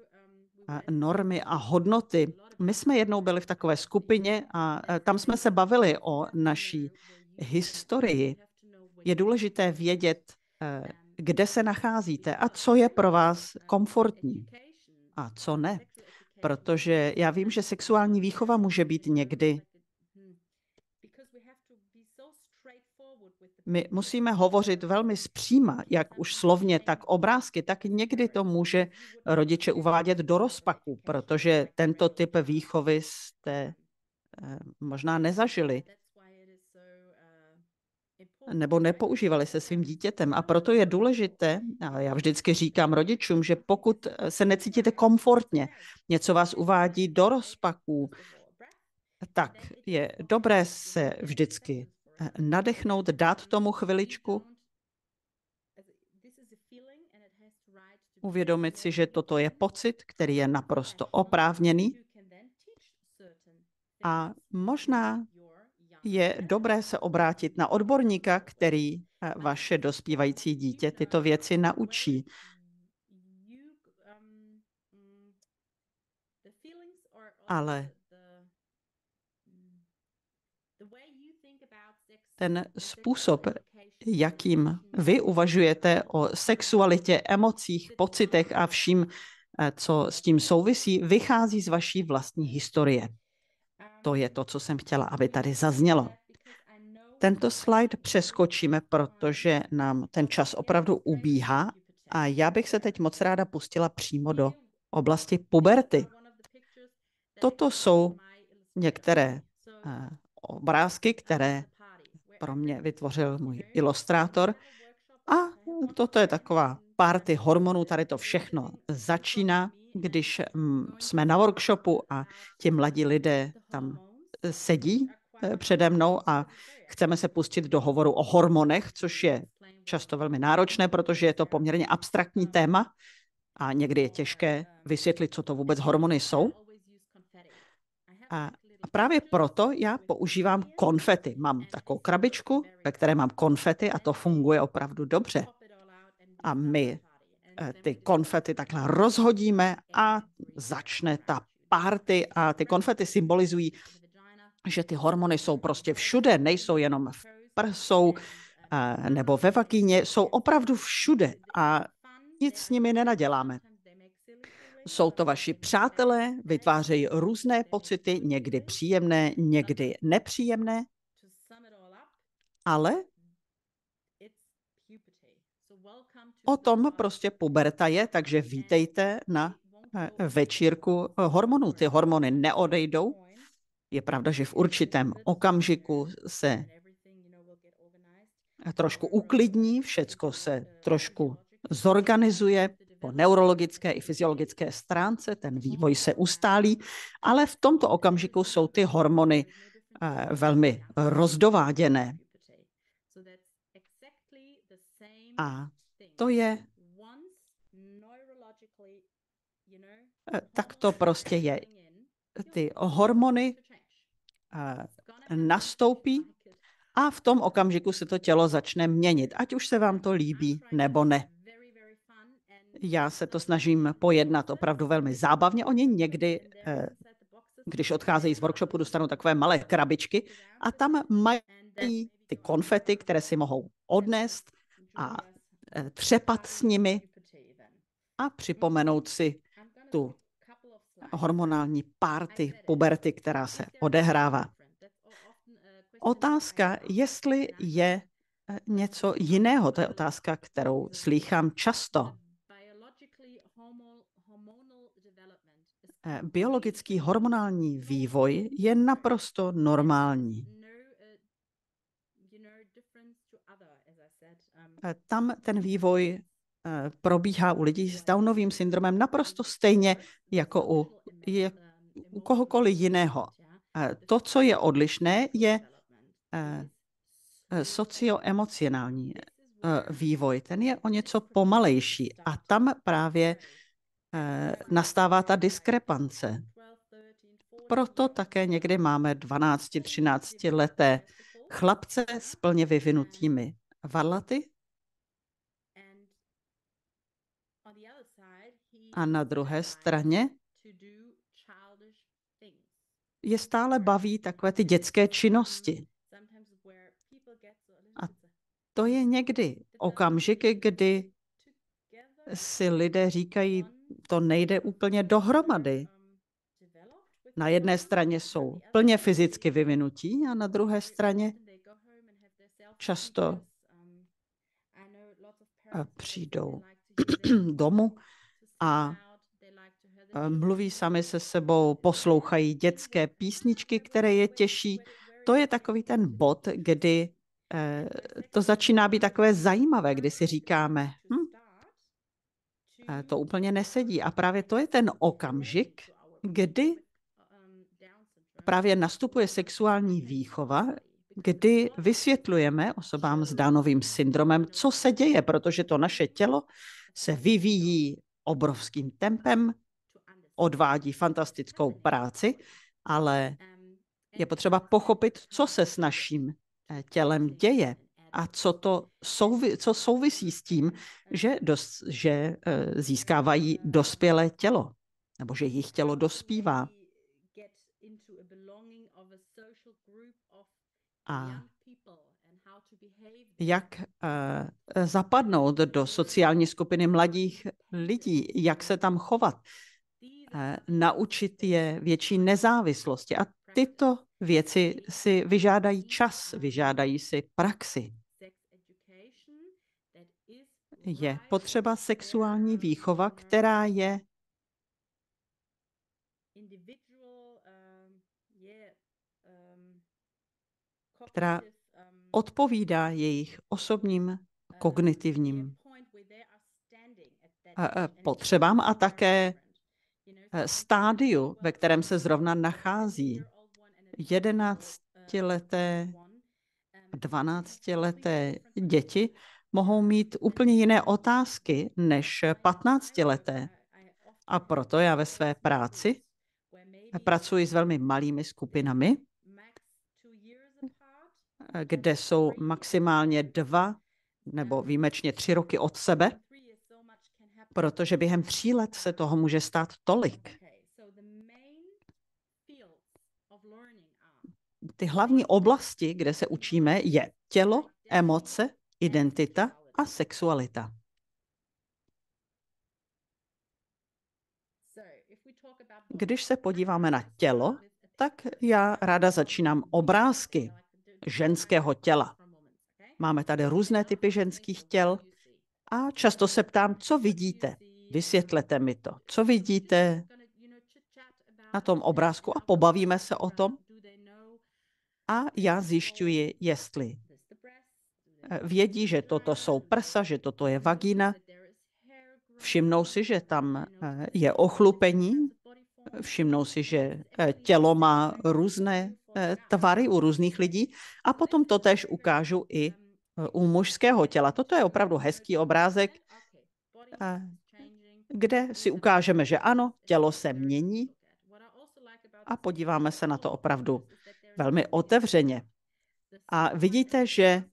normy a hodnoty. My jsme jednou byli v takové skupině a tam jsme se bavili o naší historii. Je důležité vědět, kde se nacházíte a co je pro vás komfortní a co ne. Protože já vím, že sexuální výchova může být někdy. My musíme hovořit velmi zpříma, jak už slovně, tak obrázky, tak někdy to může rodiče uvádět do rozpaku, protože tento typ výchovy jste eh, možná nezažili nebo nepoužívali se svým dítětem. A proto je důležité, a já vždycky říkám rodičům, že pokud eh, se necítíte komfortně, něco vás uvádí do rozpaků, tak je dobré se vždycky eh, nadechnout, dát tomu chviličku, uvědomit si, že toto je pocit, který je naprosto oprávněný a možná je dobré se obrátit na odborníka, který eh, vaše dospívající dítě tyto věci naučí. Ale ten způsob, jakým vy uvažujete o sexualitě, emocích, pocitech a vším, eh, co s tím souvisí, vychází z vaší vlastní historie. To je to, co jsem chtěla, aby tady zaznělo. Tento slide přeskočíme, protože nám ten čas opravdu ubíhá a já bych se teď moc ráda pustila přímo do oblasti puberty. Toto jsou některé eh, obrázky, které pro mě vytvořil můj ilustrátor. A toto je taková party hormonů, tady to všechno začíná když mm, jsme na workshopu a ti mladí lidé tam e, sedí e, přede mnou a chceme se pustit do hovoru o hormonech, což je často velmi náročné, protože je to poměrně abstraktní téma a někdy je těžké vysvětlit, co to vůbec hormony jsou. A právě proto já používám konfety. Mám takovou krabičku, ve které mám konfety a to funguje opravdu dobře. A my Eh, ty konfety takhle rozhodíme a začne ta party a ty konfety symbolizují, že ty hormony jsou prostě všude, nejsou jenom v prsou eh, nebo ve vakíně, jsou opravdu všude a nic s nimi nenaděláme. Jsou to vaši přátelé, vytvářejí různé pocity, někdy příjemné, někdy nepříjemné, ale O tom prostě puberta je, takže vítejte na eh, večírku eh, hormonů. Ty hormony neodejdou. Je pravda, že v určitém okamžiku se trošku uklidní, všecko se trošku zorganizuje po neurologické i fyziologické stránce, ten vývoj se ustálí, ale v tomto okamžiku jsou ty hormony eh, velmi rozdováděné. A to je eh, eh, tak to prostě je. Ty hormony eh, nastoupí a v tom okamžiku se to tělo začne měnit, ať už se vám to líbí nebo ne. Já se to snažím pojednat opravdu velmi zábavně. Oni někdy, když odcházejí z workshopu, dostanou takové malé krabičky a tam mají ty konfety, které si mohou odnést a Eh, třepat s nimi a připomenout si tu hormonální párty, puberty, která se odehrává. Otázka, jestli je eh, něco jiného, to je otázka, kterou slýchám často. Eh, biologický hormonální vývoj je naprosto normální. Eh, tam ten vývoj eh, probíhá u lidí s Downovým syndromem naprosto stejně jako u, je, u kohokoliv jiného. Eh, to, co je odlišné, je socioemocionální vývoj. Ten je o něco pomalejší a tam právě nastává ta diskrepance. Proto také někdy máme 12-13 leté chlapce s plně vyvinutými varlaty, a na druhé straně je stále baví takové ty dětské činnosti. A to je někdy okamžiky, kdy si lidé říkají, to nejde úplně dohromady. Um, na jedné straně jsou plně fyzicky vyvinutí a na druhé straně často um, přijdou domů a eh, mluví sami se sebou, poslouchají dětské písničky, které je těší. To je takový ten bod, kdy eh, to začíná být takové zajímavé, kdy si říkáme, hm, eh, to úplně nesedí. A právě to je ten okamžik, kdy právě nastupuje sexuální výchova, kdy vysvětlujeme osobám s Dánovým syndromem, co se děje, protože to naše tělo se vyvíjí obrovským tempem, odvádí fantastickou práci, ale je potřeba pochopit, co se s naším eh, tělem děje a co to souvi- co souvisí s tím, že, dos- že eh, získávají dospělé tělo, nebo že jejich tělo dospívá. A jak eh, zapadnout do sociální skupiny mladých lidí, jak se tam chovat, eh, naučit je větší nezávislosti. A tyto věci si vyžádají čas, vyžádají si praxi. Je potřeba sexuální výchova, která je která odpovídá jejich osobním kognitivním Eh, eh, potřebám a také eh, stádiu, ve kterém se zrovna nachází. Jedenáctileté, dvanáctileté děti mohou mít úplně jiné otázky než patnáctileté. A proto já ve své práci pracuji s velmi malými skupinami, kde jsou maximálně dva nebo výjimečně tři roky od sebe protože během tří let se toho může stát tolik. Ty hlavní oblasti, kde se učíme, je tělo, emoce, identita a sexualita. Když se podíváme na tělo, tak já ráda začínám obrázky ženského těla. Máme tady různé typy ženských těl a často se ptám, co vidíte? Vysvětlete mi to. Co vidíte na tom obrázku a pobavíme se o tom. A já zjišťuji, jestli vědí, že toto jsou prsa, že toto je vagina. Všimnou si, že tam eh, je ochlupení. Všimnou si, že eh, tělo má různé eh, tvary u různých lidí. A potom to tež ukážu i u mužského těla. Toto je opravdu hezký obrázek, kde si ukážeme, že ano, tělo se mění a podíváme se na to opravdu velmi otevřeně. A vidíte, že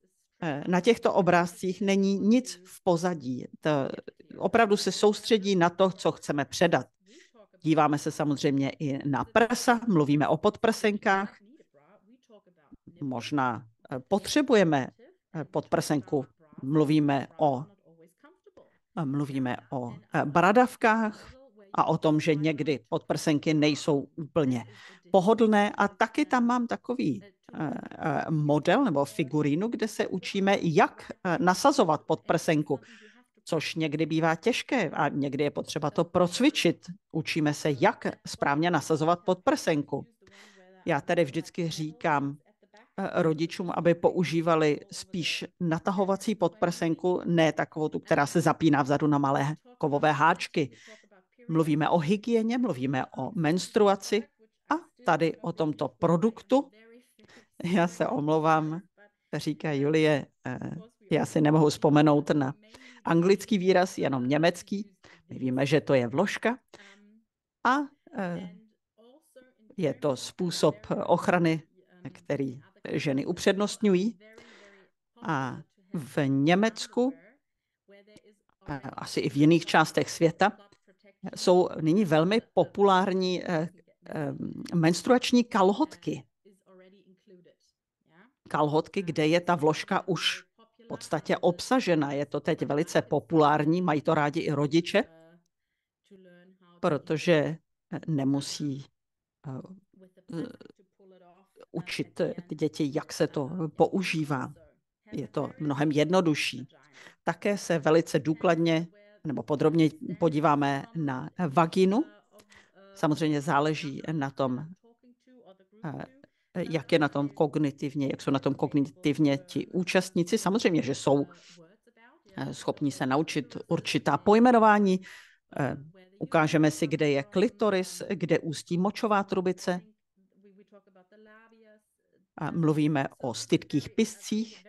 eh, na těchto obrázcích není nic v pozadí. To opravdu se soustředí na to, co chceme předat. Díváme se samozřejmě i na prsa, mluvíme o podprsenkách. Možná eh, potřebujeme podprsenku. Mluvíme o, eh, mluvíme o eh, bradavkách a o tom, že někdy podprsenky nejsou úplně pohodlné. A taky tam mám takový eh, model nebo figurínu, kde se učíme, jak nasazovat podprsenku což někdy bývá těžké a někdy je potřeba to procvičit. Učíme se, jak správně nasazovat podprsenku. Já tedy vždycky říkám, Eh, rodičům, aby používali spíš natahovací podprsenku, ne takovou tu, která se zapíná vzadu na malé kovové háčky. Mluvíme o hygieně, mluvíme o menstruaci a tady o tomto produktu. Já se omlouvám, říká Julie, eh, já si nemohu vzpomenout na anglický výraz, jenom německý. My víme, že to je vložka a eh, je to způsob ochrany, který ženy upřednostňují. A v Německu, asi i v jiných částech světa, jsou nyní velmi populární eh, eh, menstruační kalhotky. Kalhotky, kde je ta vložka už v podstatě obsažena. Je to teď velice populární, mají to rádi i rodiče, protože nemusí eh, učit ty děti, jak se to používá. Je to mnohem jednodušší. Také se velice důkladně nebo podrobně podíváme na vaginu. Samozřejmě záleží na tom, eh, jak je na tom kognitivně, jak jsou na tom kognitivně ti účastníci. Samozřejmě, že jsou eh, schopni se naučit určitá pojmenování. Eh, ukážeme si, kde je klitoris, kde ústí močová trubice Mluvíme o stytkých piscích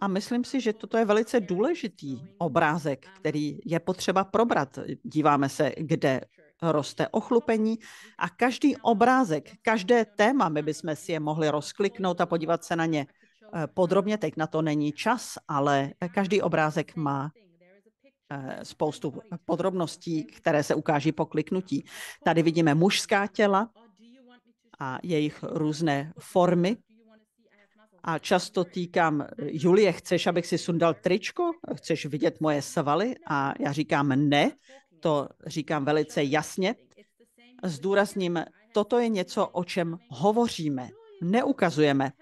a myslím si, že toto je velice důležitý obrázek, který je potřeba probrat. Díváme se, kde roste ochlupení a každý obrázek, každé téma, my bychom si je mohli rozkliknout a podívat se na ně eh, podrobně. Teď na to není čas, ale každý obrázek má eh, spoustu podrobností, které se ukáží po kliknutí. Tady vidíme mužská těla, a jejich různé formy. A často týkám, Julie, chceš, abych si sundal tričko? Chceš vidět moje svaly? A já říkám ne, to říkám velice jasně. Zdůrazním, toto je něco, o čem hovoříme, neukazujeme.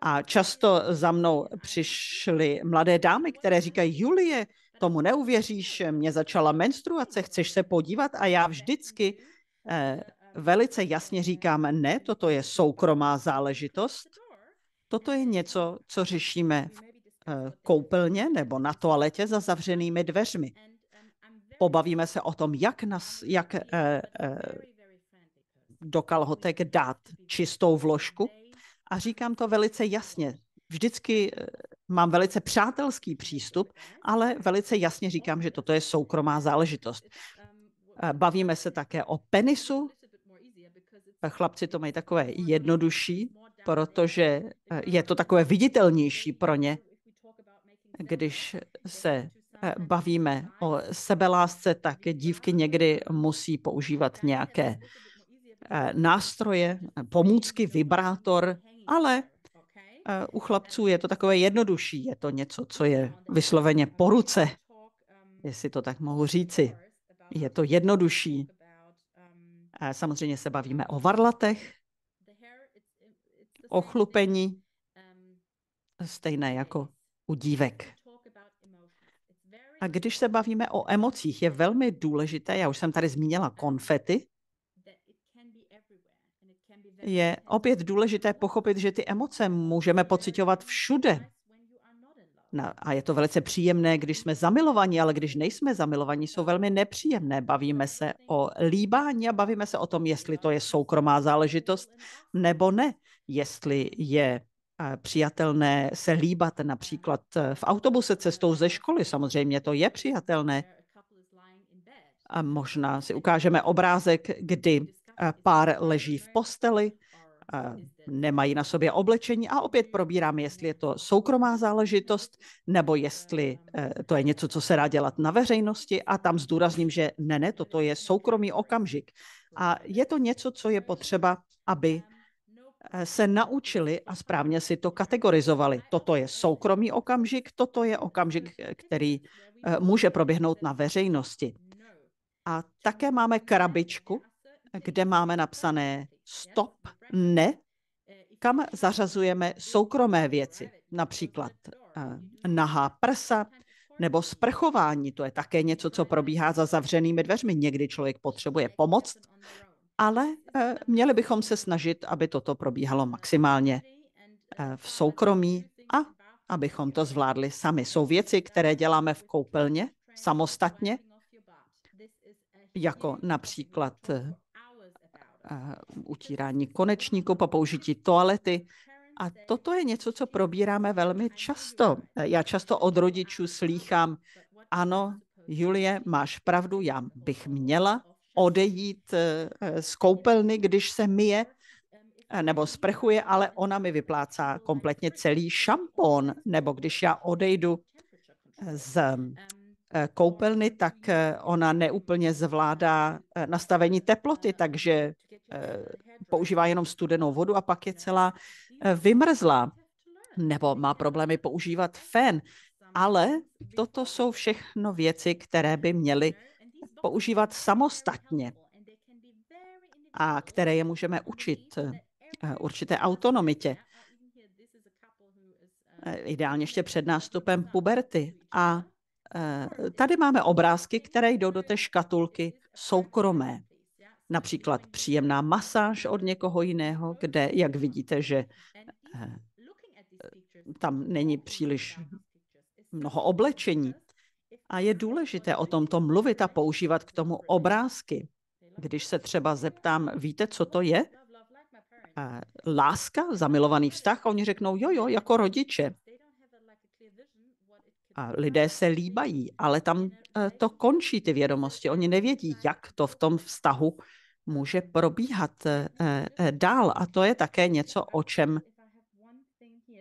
A často za mnou přišly mladé dámy, které říkají, Julie, tomu neuvěříš, mě začala menstruace, chceš se podívat? A já vždycky eh, velice jasně říkáme, ne, toto je soukromá záležitost, toto je něco, co řešíme v eh, koupelně nebo na toaletě za zavřenými dveřmi. Pobavíme se o tom, jak, nas, jak eh, eh, do kalhotek dát čistou vložku. A říkám to velice jasně. Vždycky eh, mám velice přátelský přístup, ale velice jasně říkám, že toto je soukromá záležitost. Eh, bavíme se také o penisu, Eh, chlapci to mají takové jednodušší, protože eh, je to takové viditelnější pro ně, když se eh, bavíme o sebelásce, tak dívky někdy musí používat nějaké nástroje, pomůcky, vibrátor, ale u chlapců je to takové jednodušší, je to něco, co je vysloveně po ruce, jestli to tak mohu říci. Je to jednodušší Eh, samozřejmě se bavíme o varlatech, o chlupení, stejné jako u dívek. A když se bavíme o emocích, je velmi důležité, já už jsem tady zmínila konfety, je opět důležité pochopit, že ty emoce můžeme pocitovat všude na, a je to velice příjemné, když jsme zamilovaní, ale když nejsme zamilovaní, jsou velmi nepříjemné. Bavíme se o líbání a bavíme se o tom, jestli to je soukromá záležitost nebo ne. Jestli je eh, přijatelné se líbat například eh, v autobuse cestou ze školy. Samozřejmě to je přijatelné. A možná si ukážeme obrázek, kdy eh, pár leží v posteli nemají na sobě oblečení a opět probíráme, jestli je to soukromá záležitost nebo jestli eh, to je něco, co se dá dělat na veřejnosti a tam zdůrazním, že ne, ne, toto je soukromý okamžik. A je to něco, co je potřeba, aby eh, se naučili a správně si to kategorizovali. Toto je soukromý okamžik, toto je okamžik, eh, který může proběhnout na veřejnosti. A také máme krabičku, kde máme napsané stop, ne, kam zařazujeme soukromé věci, například eh, nahá prsa nebo sprchování. To je také něco, co probíhá za zavřenými dveřmi. Někdy člověk potřebuje pomoc, ale eh, měli bychom se snažit, aby toto probíhalo maximálně eh, v soukromí a abychom to zvládli sami. Jsou věci, které děláme v koupelně samostatně, jako například Eh, utírání konečníku, po použití toalety. A toto je něco, co probíráme velmi často. Já často od rodičů slýchám, ano, Julie, máš pravdu, já bych měla odejít eh, z koupelny, když se myje eh, nebo sprchuje, ale ona mi vyplácá kompletně celý šampon, nebo když já odejdu z Eh, koupelny, tak eh, ona neúplně zvládá eh, nastavení teploty, takže používá jenom studenou vodu a pak je celá vymrzlá. Nebo má problémy používat fén. Ale toto jsou všechno věci, které by měly používat samostatně a které je můžeme učit určité autonomitě. Ideálně ještě před nástupem puberty. A Eh, tady máme obrázky, které jdou do té škatulky soukromé. Například příjemná masáž od někoho jiného, kde, jak vidíte, že eh, tam není příliš mnoho oblečení. A je důležité o tomto mluvit a používat k tomu obrázky. Když se třeba zeptám, víte, co to je? Eh, láska, zamilovaný vztah, a oni řeknou, jo, jo, jako rodiče a lidé se líbají, ale tam eh, to končí ty vědomosti. Oni nevědí, jak to v tom vztahu může probíhat eh, eh, dál. A to je také něco, o čem,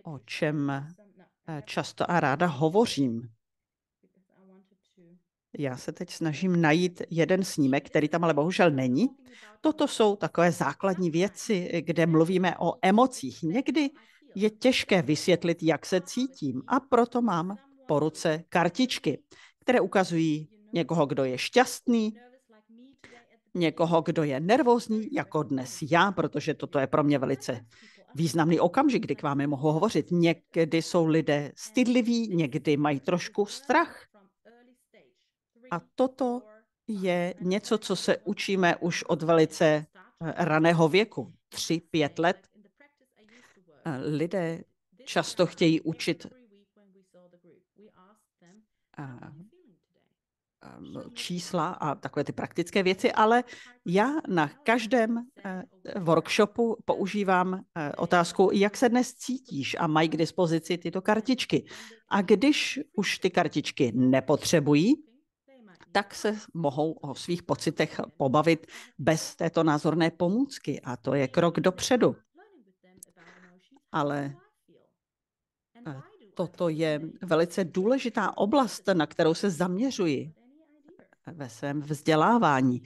o čem často a ráda hovořím. Já se teď snažím najít jeden snímek, který tam ale bohužel není. Toto jsou takové základní věci, kde mluvíme o emocích. Někdy je těžké vysvětlit, jak se cítím a proto mám po ruce kartičky, které ukazují někoho, kdo je šťastný, někoho, kdo je nervózní, jako dnes já, protože toto je pro mě velice významný okamžik, kdy k vám mohu hovořit. Někdy jsou lidé stydliví, někdy mají trošku strach. A toto je něco, co se učíme už od velice eh, raného věku, tři, pět let. Eh, lidé často chtějí učit Ehm, ehm, čísla a takové ty praktické věci, ale já na každém eh, workshopu používám eh, otázku, jak se dnes cítíš a mají k dispozici tyto kartičky. A když už ty kartičky nepotřebují, tak se mohou o svých pocitech pobavit bez této názorné pomůcky a to je krok dopředu. Ale toto je velice důležitá oblast, na kterou se zaměřuji ve svém vzdělávání,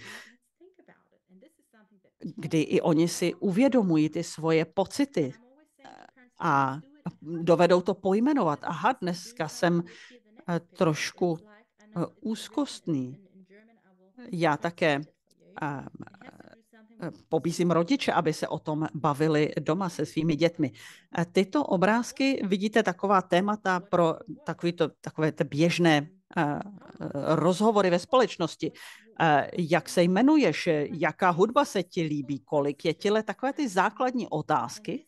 kdy i oni si uvědomují ty svoje pocity eh, a dovedou to pojmenovat. Aha, dneska jsem eh, trošku eh, úzkostný. Já také pobízím rodiče, aby se o tom bavili doma se svými dětmi. Tyto obrázky vidíte taková témata pro takový to, takové to běžné e, rozhovory ve společnosti. Jak se jmenuješ, jaká hudba se ti líbí, kolik je ti takové ty základní otázky.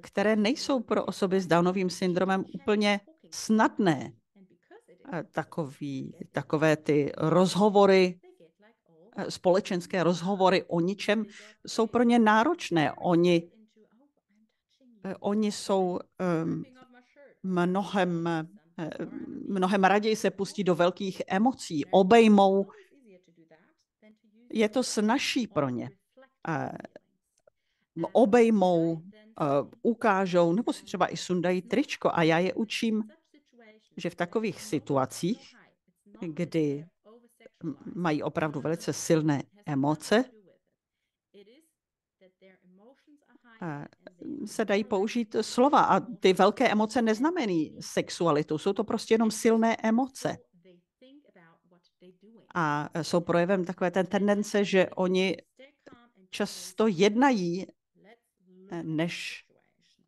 které nejsou pro osoby s Downovým syndromem úplně snadné Eh, takový, takové ty rozhovory, eh, společenské rozhovory o ničem, jsou pro ně náročné. Oni, eh, oni jsou ehm, mnohem, mnohem raději se pustí do velkých emocí, obejmou. Je to snažší pro ně. Obejmou, ukážou, nebo si třeba i sundají tričko a já je učím že v takových situacích, kdy mají opravdu velice silné emoce, se dají použít slova a ty velké emoce neznamení sexualitu, jsou to prostě jenom silné emoce. A jsou projevem takové té tendence, že oni často jednají, než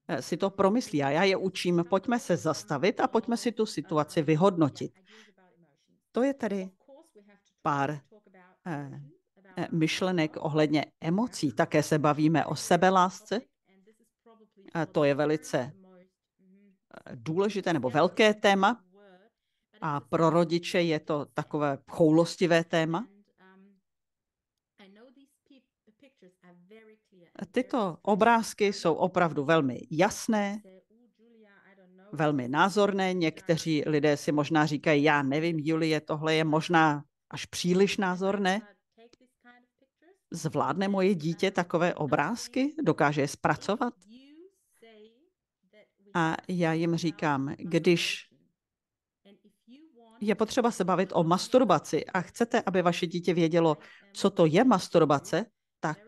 Eh, si to promyslí a já je učím, pojďme se zastavit a pojďme si tu situaci vyhodnotit. To je tedy pár eh, eh, myšlenek ohledně emocí. Také se bavíme o sebelásce. A to je velice důležité nebo velké téma. A pro rodiče je to takové choulostivé téma. Tyto obrázky jsou opravdu velmi jasné, velmi názorné. Někteří lidé si možná říkají, já nevím, Julie, tohle je možná až příliš názorné. Zvládne moje dítě takové obrázky? Dokáže je zpracovat? A já jim říkám, když je potřeba se bavit o masturbaci a chcete, aby vaše dítě vědělo, co to je masturbace, tak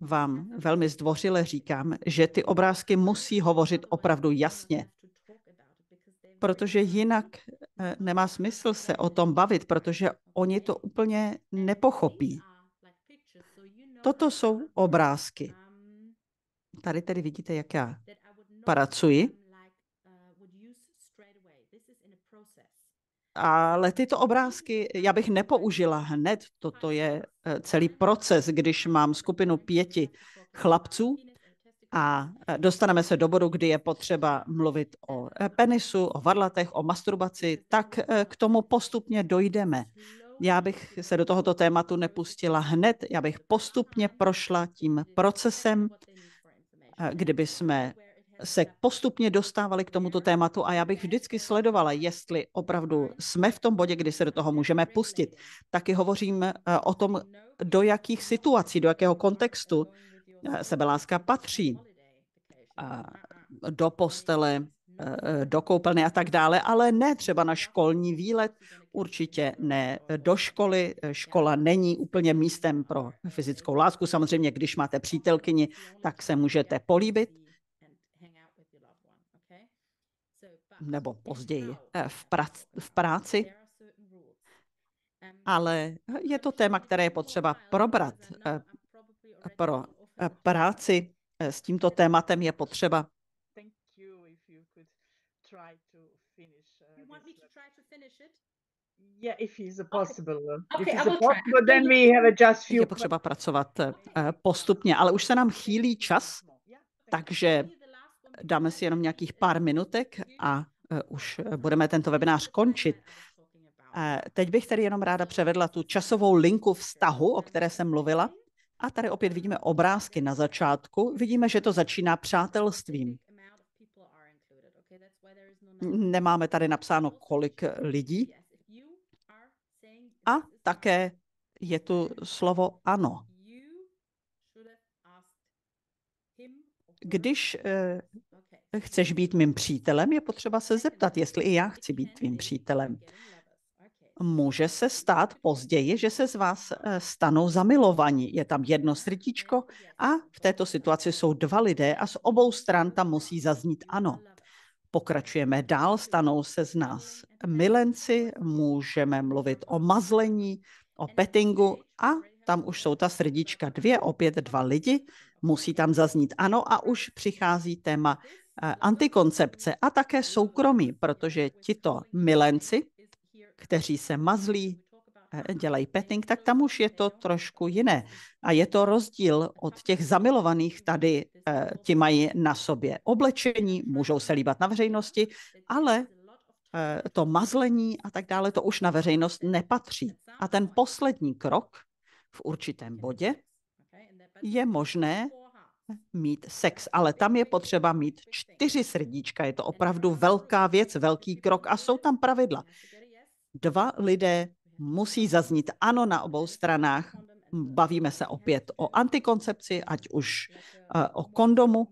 vám velmi zdvořile říkám, že ty obrázky musí hovořit opravdu jasně, protože jinak eh, nemá smysl se o tom bavit, protože oni to úplně nepochopí. Toto jsou obrázky. Tady tedy vidíte, jak já pracuji. ale tyto obrázky já bych nepoužila hned. Toto je eh, celý proces, když mám skupinu pěti chlapců a eh, dostaneme se do bodu, kdy je potřeba mluvit o eh, penisu, o varlatech, o masturbaci, tak k tomu postupně dojdeme. Já bych se do tohoto tématu nepustila hned, já bych postupně prošla tím procesem, kdyby jsme se postupně dostávali k tomuto tématu a já bych vždycky sledovala, jestli opravdu jsme v tom bodě, kdy se do toho můžeme pustit. Taky hovořím eh, o tom, do jakých situací, do jakého kontextu eh, sebeláska patří. Do postele, eh, do koupelny a tak dále, ale ne třeba na školní výlet, určitě ne do školy. Škola není úplně místem pro fyzickou lásku. Samozřejmě, když máte přítelkyni, tak se můžete políbit nebo později eh, v, prac, v práci, ale je to téma, které je potřeba probrat. Eh, pro eh, práci s tímto tématem je potřeba Je potřeba pracovat postupně, ale už se nám chýlí čas, takže Dáme si jenom nějakých pár minutek a e, už budeme tento webinář končit. E, teď bych tady jenom ráda převedla tu časovou linku vztahu, o které jsem mluvila. A tady opět vidíme obrázky na začátku. Vidíme, že to začíná přátelstvím. Nemáme tady napsáno, kolik lidí. A také je tu slovo ano. Když e, chceš být mým přítelem, je potřeba se zeptat, jestli i já chci být tvým přítelem. Může se stát později, že se z vás eh, stanou zamilovaní. Je tam jedno srdíčko a v této situaci jsou dva lidé a z obou stran tam musí zaznít ano. Pokračujeme dál, stanou se z nás milenci, můžeme mluvit o mazlení, o pettingu a tam už jsou ta srdíčka dvě, opět dva lidi, musí tam zaznít ano a už přichází téma Eh, antikoncepce a také soukromí, protože tito milenci, kteří se mazlí, eh, dělají petting, tak tam už je to trošku jiné. A je to rozdíl od těch zamilovaných tady, eh, ti mají na sobě oblečení, můžou se líbat na veřejnosti, ale to mazlení a tak dále, to už na veřejnost nepatří. A ten poslední krok v určitém bodě je možné mít sex, ale tam je potřeba mít čtyři srdíčka. Je to opravdu velká věc, velký krok a jsou tam pravidla. Dva lidé musí zaznít ano na obou stranách. Bavíme se opět o antikoncepci, ať už eh, o kondomu,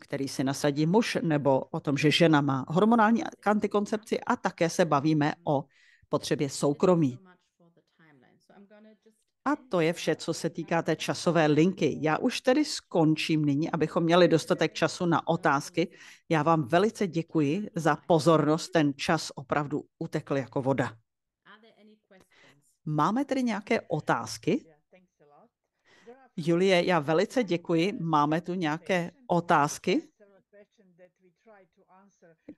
který si nasadí muž, nebo o tom, že žena má hormonální antikoncepci a také se bavíme o potřebě soukromí. A to je vše, co se týká té časové linky. Já už tedy skončím nyní, abychom měli dostatek času na otázky. Já vám velice děkuji za pozornost. Ten čas opravdu utekl jako voda. Máme tedy nějaké otázky? Julie, já velice děkuji. Máme tu nějaké otázky,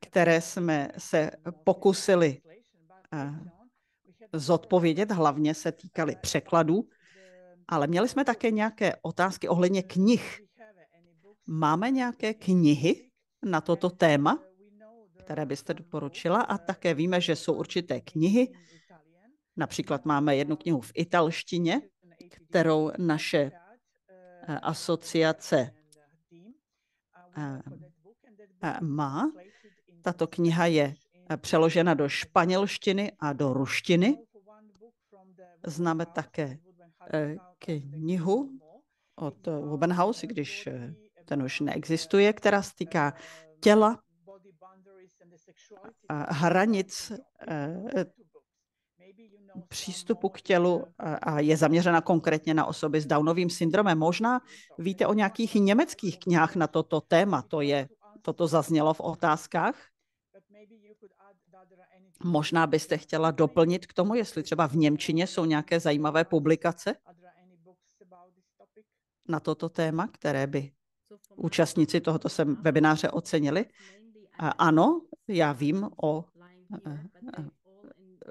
které jsme se pokusili zodpovědět, hlavně se týkaly překladů, ale měli jsme také nějaké otázky ohledně knih. Máme nějaké knihy na toto téma, které byste doporučila a také víme, že jsou určité knihy. Například máme jednu knihu v italštině, kterou naše eh, asociace eh, eh, má. Tato kniha je Eh, přeložena do španělštiny a do ruštiny. Známe také eh, knihu od Wobenhaus, když eh, ten už neexistuje, která se týká těla hranic přístupu k tělu a je zaměřena konkrétně na osoby s Downovým syndromem. Možná víte o nějakých německých knihách na toto téma, to je, toto zaznělo v otázkách. Možná byste chtěla doplnit k tomu, jestli třeba v Němčině jsou nějaké zajímavé publikace na toto téma, které by účastníci tohoto sem webináře ocenili. Ano, já vím o eh,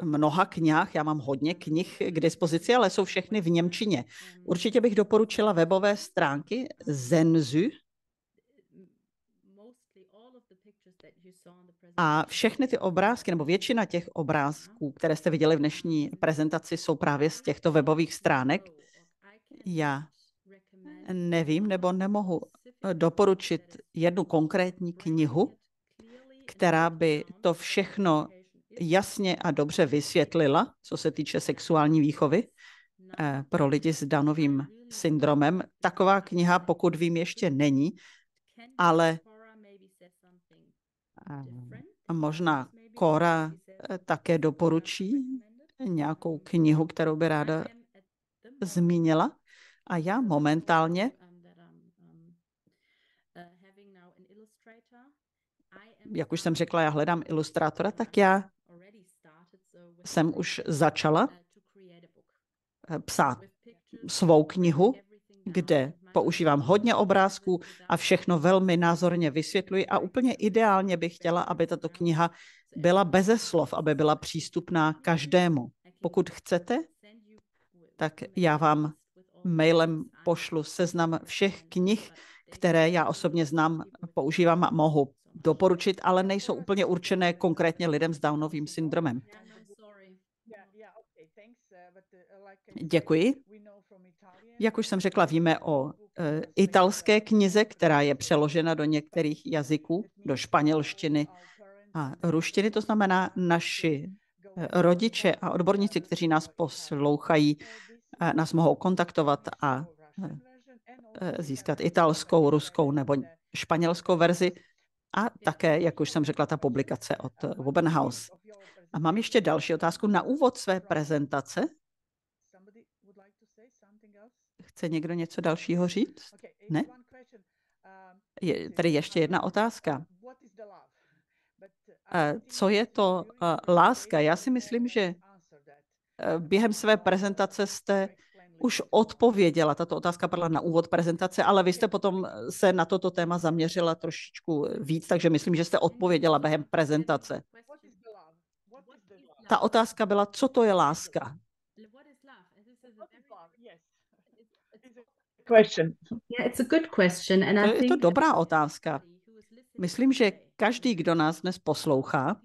mnoha knihách, já mám hodně knih k dispozici, ale jsou všechny v Němčině. Určitě bych doporučila webové stránky Zenzu, A všechny ty obrázky, nebo většina těch obrázků, uh-huh. které jste viděli v dnešní prezentaci, jsou právě z těchto uh-huh. webových stránek. Oh, oh, Já nevím nebo nemohu eh, doporučit jednu konkrétní knihu, která by to všechno jasně a dobře vysvětlila, co se týče sexuální výchovy no. eh, pro lidi s danovým syndromem. Taková kniha, pokud vím, ještě není, ale a možná Kora eh, také doporučí nějakou knihu, kterou by ráda zmínila. A já momentálně um, um, uh, jak už jsem řekla, já hledám ilustrátora, tak já jsem už začala uh, eh, psát svou knihu, kde používám hodně obrázků a všechno velmi názorně vysvětluji a úplně ideálně bych chtěla, aby tato kniha byla beze slov, aby byla přístupná každému. Pokud chcete, tak já vám mailem pošlu seznam všech knih, které já osobně znám, používám a mohu doporučit, ale nejsou úplně určené konkrétně lidem s Downovým syndromem. Děkuji. Jak už jsem řekla, víme o Eh, italské knize, která je přeložena do některých jazyků, do španělštiny a ruštiny. To znamená, naši eh, rodiče a odborníci, kteří nás poslouchají, eh, nás mohou kontaktovat a získat italskou, ruskou nebo španělskou verzi a také, jak už jsem řekla, ta publikace od Wobenhaus. A mám ještě další otázku na úvod své prezentace. Chce někdo něco dalšího říct? Ne? Um, je tady ještě jedna otázka. Uh, co je to uh, láska? Já si myslím, že eh, během své prezentace jste už odpověděla, tato otázka padla na úvod prezentace, ale vy jste potom eh, se na toto téma zaměřila trošičku eh, víc, takže myslím, že jste odpověděla během prezentace. Ta otázka byla, co to je láska? question. Yeah, it's a good question. And I think... je to dobrá otázka. Myslím, že každý, kdo nás dnes poslouchá,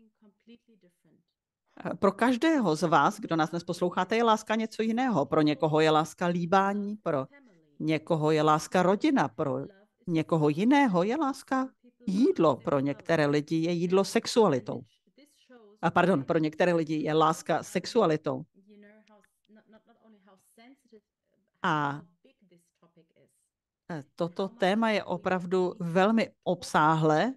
eh, pro každého z vás, kdo nás dnes posloucháte, je láska něco jiného. Pro někoho je láska líbání, pro někoho je láska rodina, pro někoho jiného je láska jídlo. Pro některé lidi je jídlo sexualitou. A pardon, pro některé lidi je láska sexualitou. A Eh, toto téma je opravdu velmi obsáhlé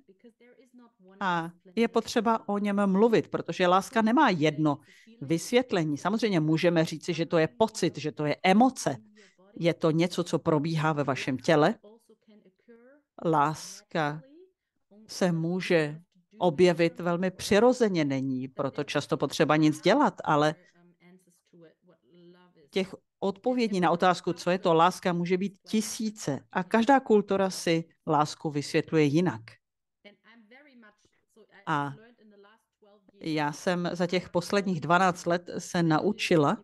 a je potřeba o něm mluvit, protože láska nemá jedno vysvětlení. Samozřejmě můžeme říci, že to je pocit, že to je emoce. Je to něco, co probíhá ve vašem těle. Láska se může objevit velmi přirozeně, není proto často potřeba nic dělat, ale těch Odpovědi na otázku, co je to láska, může být tisíce a každá kultura si lásku vysvětluje jinak. A já jsem za těch posledních 12 let se naučila,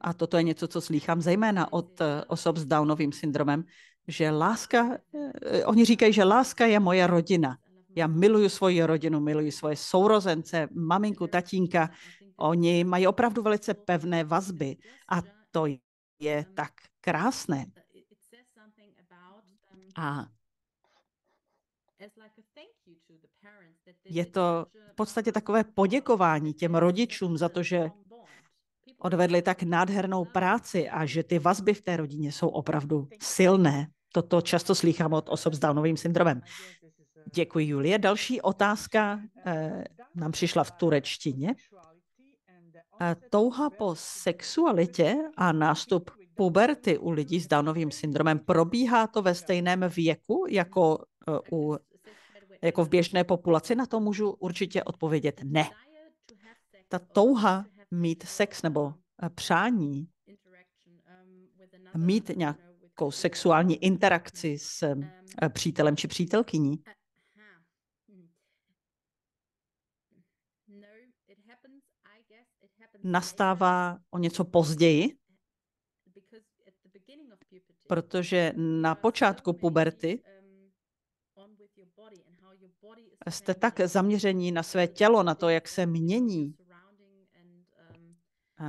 a toto je něco, co slýchám zejména od eh, osob s Downovým syndromem, že láska, eh, oni říkají, že láska je moje rodina. Já miluju svoji rodinu, miluji svoje sourozence, maminku, tatínka. Oni mají opravdu velice pevné vazby. A to je tak krásné. A je to v podstatě takové poděkování těm rodičům za to, že odvedli tak nádhernou práci a že ty vazby v té rodině jsou opravdu silné. Toto často slýchám od osob s Downovým syndromem. Děkuji, Julie. Další otázka eh, nám přišla v turečtině. Eh, touha po sexualitě a nástup puberty u lidí s Downovým syndromem, probíhá to ve stejném věku jako, eh, u, jako v běžné populaci? Na to můžu určitě odpovědět ne. Ta touha mít sex nebo eh, přání mít nějakou sexuální interakci s přítelem či přítelkyní nastává o něco později, protože na počátku puberty jste tak zaměření na své tělo, na to, jak se mění,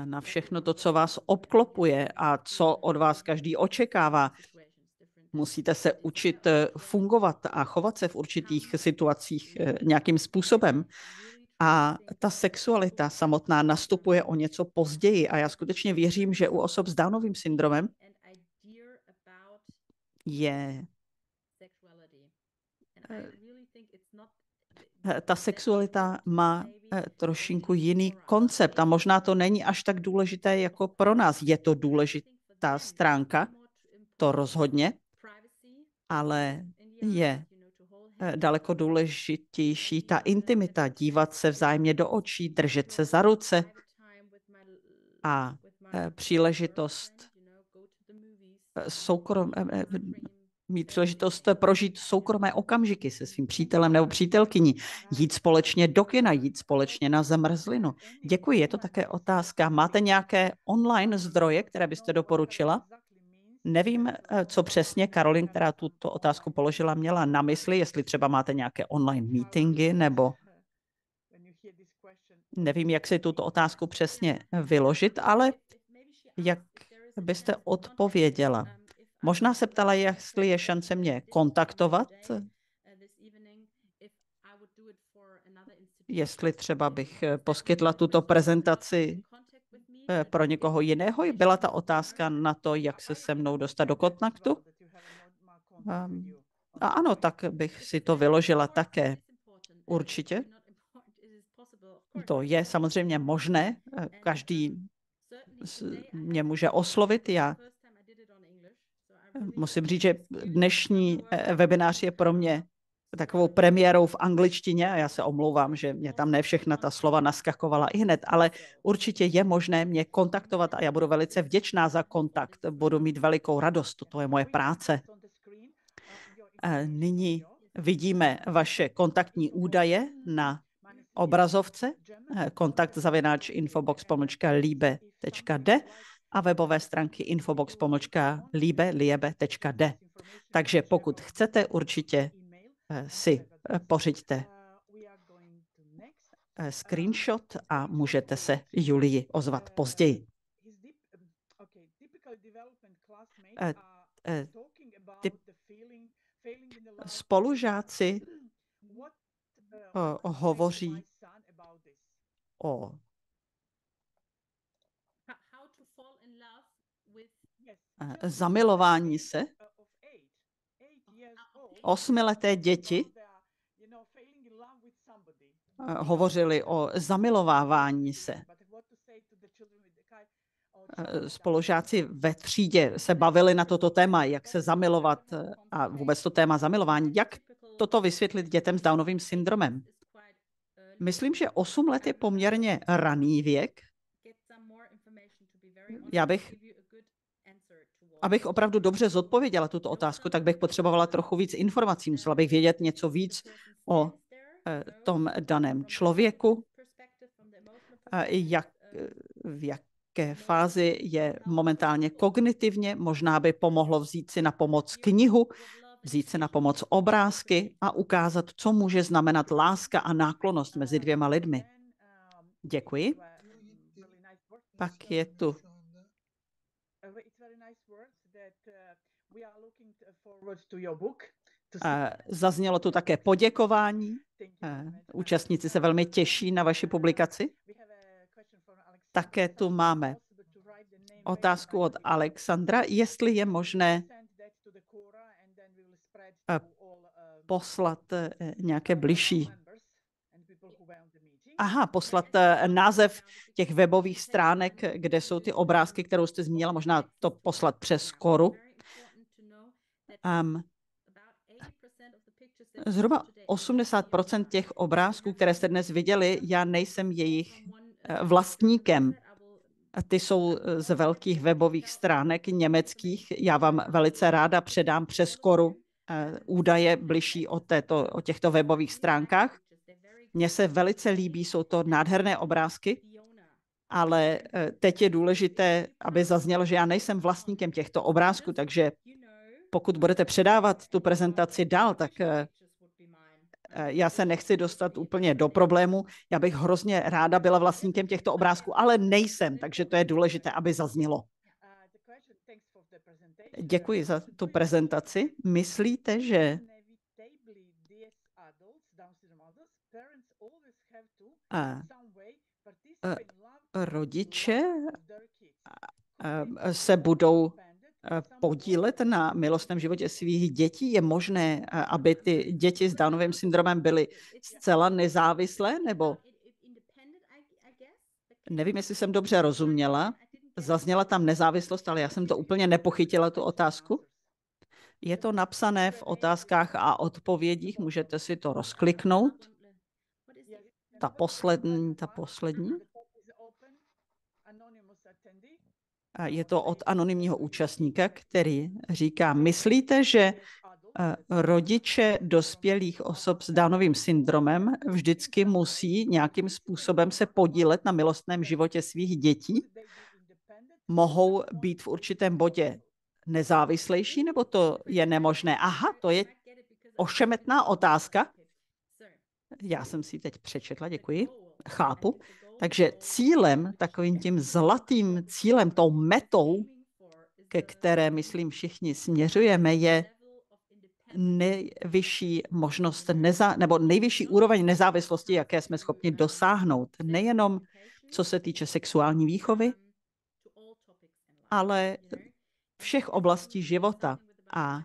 na všechno to, co vás obklopuje a co od vás každý očekává. Musíte se učit fungovat a chovat se v určitých situacích eh, nějakým způsobem. A ta sexualita samotná nastupuje o něco později. A já skutečně věřím, že u osob s Downovým syndromem je eh, eh, ta sexualita má eh, trošinku jiný koncept a možná to není až tak důležité jako pro nás. Je to důležitá stránka, to rozhodně, ale je Eh, daleko důležitější ta intimita, dívat se vzájemně do očí, držet se za ruce a eh, příležitost eh, soukrom, mít příležitost prožít soukromé okamžiky se svým přítelem nebo přítelkyní, jít společně do kina, jít společně na zamrzlinu. Děkuji, je to také otázka. Máte nějaké online zdroje, které byste doporučila? Nevím, eh, co přesně Karolin, která tuto otázku položila, měla na mysli, jestli třeba máte nějaké online meetingy nebo nevím, jak si tuto otázku přesně vyložit, ale jak byste odpověděla? Možná se ptala, jestli je šance mě kontaktovat, jestli třeba bych eh, poskytla tuto prezentaci Eh, pro někoho jiného? Byla ta otázka na to, jak se se mnou dostat do kontaktu? Ehm, a ano, tak bych si to vyložila také. Určitě. To je samozřejmě možné. Eh, každý mě může oslovit. Já musím říct, že dnešní eh, webinář je pro mě takovou premiérou v angličtině a já se omlouvám, že mě tam ne všechna ta slova naskakovala i hned, ale určitě je možné mě kontaktovat a já budu velice vděčná za kontakt. Budu mít velikou radost, to je moje práce. Nyní vidíme vaše kontaktní údaje na obrazovce kontakt zavináč infobox pomlčka libe.d a webové stránky infobox pomlčka libe.d. Takže pokud chcete, určitě Eh, si eh, pořiďte eh, screenshot a můžete se Julii ozvat později. spolužáci hovoří o zamilování se osmileté děti eh, hovořili o zamilovávání se. Eh, spolužáci ve třídě se bavili na toto téma, jak se zamilovat eh, a vůbec to téma zamilování. Jak toto vysvětlit dětem s Downovým syndromem? Myslím, že 8 let je poměrně raný věk. Já bych abych opravdu dobře zodpověděla tuto otázku, tak bych potřebovala trochu víc informací. Musela bych vědět něco víc o eh, tom daném člověku, eh, jak, v jaké fázi je momentálně kognitivně. Možná by pomohlo vzít si na pomoc knihu, vzít si na pomoc obrázky a ukázat, co může znamenat láska a náklonost mezi dvěma lidmi. Děkuji. Pak je tu Uh, zaznělo tu také poděkování. Účastníci se velmi těší na vaši publikaci. Také tu máme otázku od Alexandra, jestli je možné uh, poslat eh, nějaké bližší aha, poslat eh, název těch webových stránek, kde jsou ty obrázky, kterou jste zmínila, možná to poslat přes koru. Um, zhruba 80% těch obrázků, které jste dnes viděli, já nejsem jejich eh, vlastníkem. Ty jsou eh, z velkých webových stránek německých. Já vám velice ráda předám přes koru údaje bližší o, této, o těchto webových stránkách. Mně se velice líbí, jsou to nádherné obrázky, ale e, teď je důležité, aby zaznělo, že já nejsem vlastníkem těchto obrázků, takže pokud budete předávat tu prezentaci dál, tak e, e, já se nechci dostat úplně do problému. Já bych hrozně ráda byla vlastníkem těchto obrázků, ale nejsem, takže to je důležité, aby zaznělo. Děkuji za tu prezentaci. Myslíte, že E, rodiče se budou e, podílet na milostném životě svých dětí? Je možné, aby ty děti s Downovým syndromem byly zcela nezávislé? Nebo nevím, jestli jsem dobře rozuměla. Zazněla tam nezávislost, ale já jsem to úplně nepochytila, tu otázku. Je to napsané v otázkách a odpovědích, můžete si to rozkliknout ta poslední, ta poslední. Je to od anonymního účastníka, který říká, myslíte, že eh, rodiče dospělých osob s Dánovým syndromem vždycky musí nějakým způsobem se podílet na milostném životě svých dětí? Mohou být v určitém bodě nezávislejší, nebo to je nemožné? Aha, to je ošemetná otázka. Já jsem si ji teď přečetla, děkuji, chápu. Takže cílem, takovým tím zlatým cílem, tou metou, ke které, myslím, všichni směřujeme, je nejvyšší možnost neza, nebo nejvyšší úroveň nezávislosti, jaké jsme schopni dosáhnout. Nejenom co se týče sexuální výchovy, ale všech oblastí života. A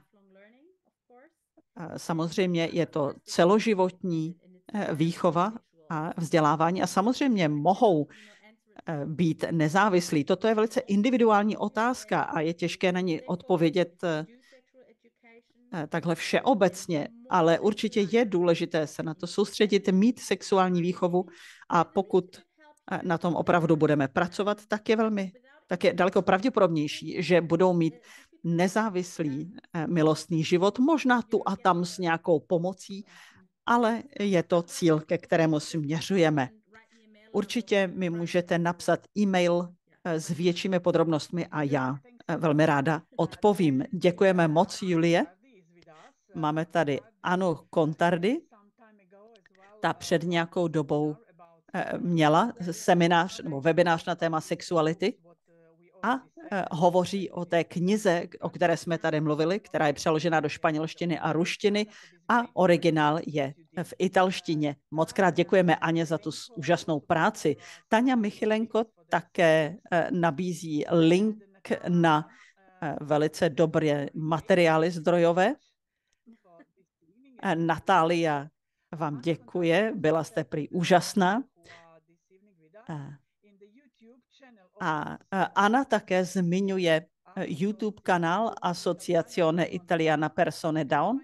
samozřejmě je to celoživotní Eh, výchova a vzdělávání a samozřejmě mohou eh, být nezávislí. Toto je velice individuální otázka a je těžké na ní odpovědět eh, takhle všeobecně, ale určitě je důležité se na to soustředit, mít sexuální výchovu a pokud na tom opravdu budeme pracovat, tak je velmi tak je daleko pravděpodobnější, že budou mít nezávislý milostný život, možná tu a tam s nějakou pomocí ale je to cíl, ke kterému směřujeme. Určitě mi můžete napsat e-mail eh, s většími podrobnostmi a já eh, velmi ráda odpovím. Děkujeme moc, Julie. Máme tady Anu Kontardy. Ta před nějakou dobou eh, měla seminář nebo webinář na téma sexuality a e, hovoří o té knize, o které jsme tady mluvili, která je přeložena do španělštiny a ruštiny a originál je v italštině. Moc krát děkujeme Aně za tu úžasnou práci. Tania Michilenko také e, nabízí link na e, velice dobré materiály zdrojové. Natália vám děkuje, byla jste prý úžasná. A e, Anna také zmiňuje e, YouTube kanál Asociazione Italiana Persone Down,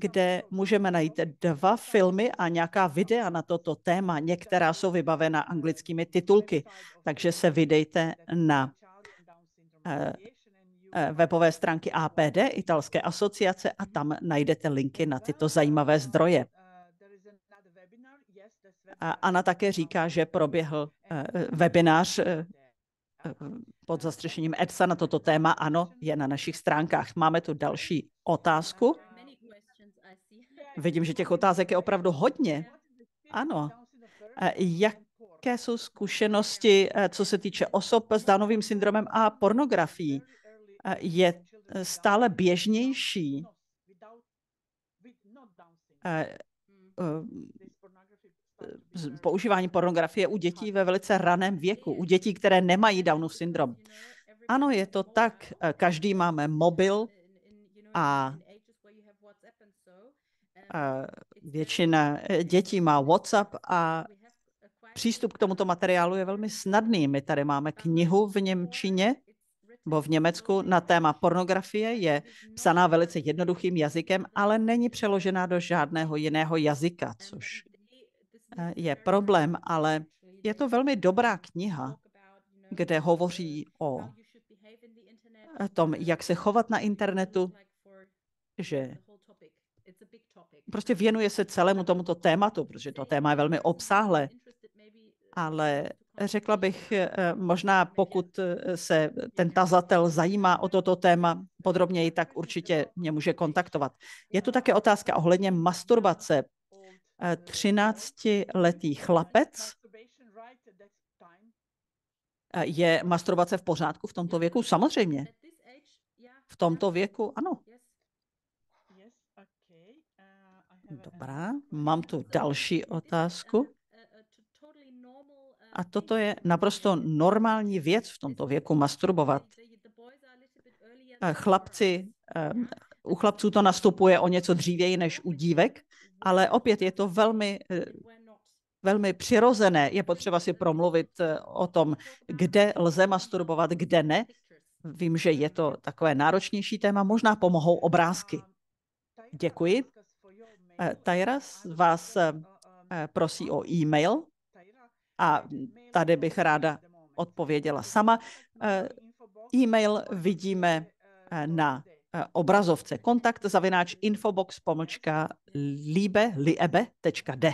kde můžeme najít dva filmy a nějaká videa na toto téma. Některá jsou vybavena anglickými titulky, takže se vydejte na e, webové stránky APD, Italské asociace, a tam najdete linky na tyto zajímavé zdroje. Anna také říká, že proběhl webinář Eh, pod zastřešením EDSA na toto téma, ano, je na našich stránkách. Máme tu další otázku. Vidím, že těch otázek je opravdu hodně. Ano. Eh, jaké jsou zkušenosti, eh, co se týče osob s danovým syndromem a pornografií? Je stále běžnější používání pornografie u dětí ve velice raném věku, u dětí, které nemají Downův syndrom. Ano, je to tak. Každý máme mobil a většina dětí má WhatsApp a přístup k tomuto materiálu je velmi snadný. My tady máme knihu v Němčině, bo v Německu na téma pornografie je psaná velice jednoduchým jazykem, ale není přeložená do žádného jiného jazyka, což Eh, je problém, ale je to velmi dobrá kniha, kde hovoří o eh, tom, jak se chovat na internetu, že prostě věnuje se celému tomuto tématu, protože to téma je velmi obsáhlé. Ale řekla bych, eh, možná pokud se ten tazatel zajímá o toto téma podrobněji, tak určitě mě může kontaktovat. Je tu také otázka ohledně masturbace 13-letý chlapec. Eh, je masturbace v pořádku v tomto věku? Samozřejmě. V tomto věku, ano. Dobrá, mám tu další otázku. A toto je naprosto normální věc v tomto věku masturbovat. Eh, chlapci, eh, u chlapců to nastupuje o něco dřívěji než u dívek, ale opět je to velmi eh, velmi přirozené. Je potřeba si promluvit eh, o tom, kde lze masturbovat, kde ne. Vím, že je to takové náročnější téma, možná pomohou obrázky. Děkuji. Eh, Tajra vás prosí o e-mail a tady bych ráda odpověděla sama. E-mail vidíme na Eh, obrazovce kontakt zavináč infobox pomlčka liebe, liebe.de.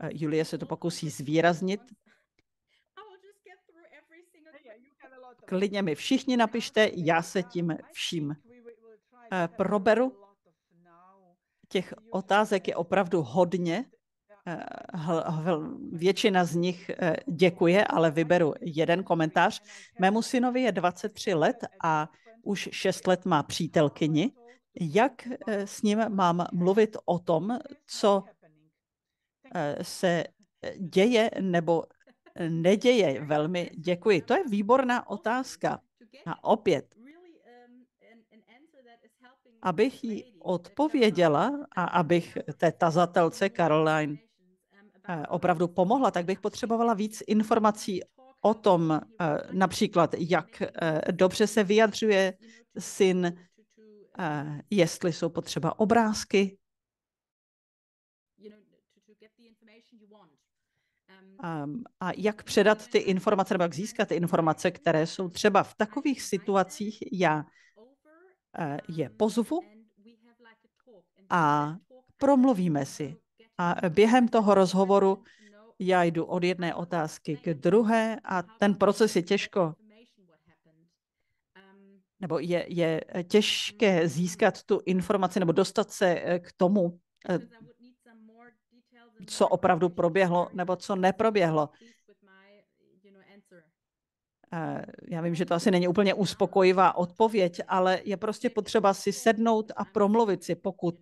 Eh, Julie se to pokusí zvýraznit. Klidně mi všichni napište, já se um, tím vším eh, proberu. Těch otázek je opravdu hodně. Většina z nich děkuje, ale vyberu jeden komentář. Mému synovi je 23 let a už šest let má přítelkyni. Jak eh, s ním mám mluvit o tom, co eh, se eh, děje nebo neděje? Velmi děkuji. To je výborná otázka. A opět, abych jí odpověděla a abych té tazatelce Caroline opravdu pomohla, tak bych potřebovala víc informací o tom eh, například, jak eh, dobře se vyjadřuje syn, eh, jestli jsou potřeba obrázky. Ehm, a jak předat ty informace, nebo jak získat ty informace, které jsou třeba v takových situacích, já je pozvu a promluvíme si. A během toho rozhovoru já jdu od jedné otázky k druhé a ten proces je těžko nebo je, je těžké získat tu informaci nebo dostat se eh, k tomu, eh, co opravdu proběhlo nebo co neproběhlo. Eh, já vím, že to asi není úplně uspokojivá odpověď, ale je prostě potřeba si sednout a promluvit si, pokud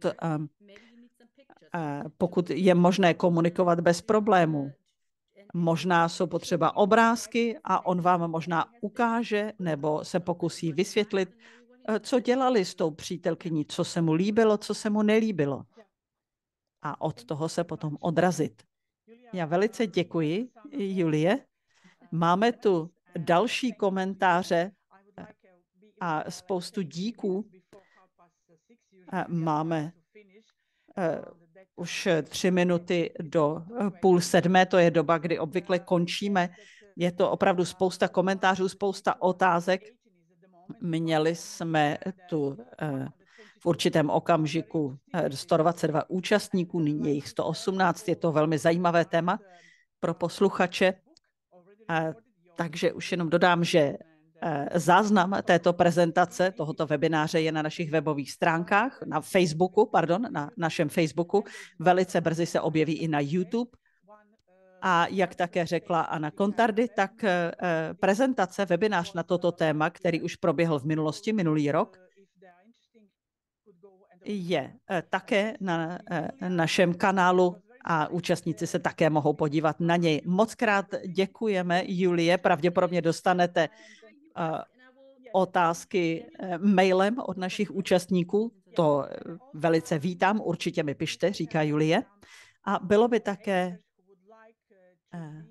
pokud je možné komunikovat bez problémů. Možná jsou potřeba obrázky a on vám možná ukáže nebo se pokusí vysvětlit, eh, co dělali s tou přítelkyní, co se mu líbilo, co se mu nelíbilo. A od toho se potom odrazit. Já velice děkuji, Julie. Máme tu další komentáře eh, a spoustu díků. Eh, máme už eh, tři minuty do eh, půl sedmé, to je doba, kdy obvykle končíme. Je to opravdu spousta komentářů, spousta otázek. Měli jsme tu eh, v určitém okamžiku 122 účastníků, nyní jejich jich 118. Je to velmi zajímavé téma pro posluchače. takže už jenom dodám, že Eh, záznam této prezentace, tohoto webináře je na našich webových stránkách, na Facebooku, pardon, na našem Facebooku. Velice brzy se objeví i na YouTube. A jak také řekla Anna Kontardy, tak eh, prezentace, webinář na toto téma, který už proběhl v minulosti, minulý rok, je eh, také na našem kanálu a účastníci se také mohou podívat na něj. Moc krát děkujeme, Julie. Pravděpodobně dostanete otázky eh, mailem od našich účastníků. To eh, velice vítám, určitě mi pište, říká Julie. A bylo by také eh,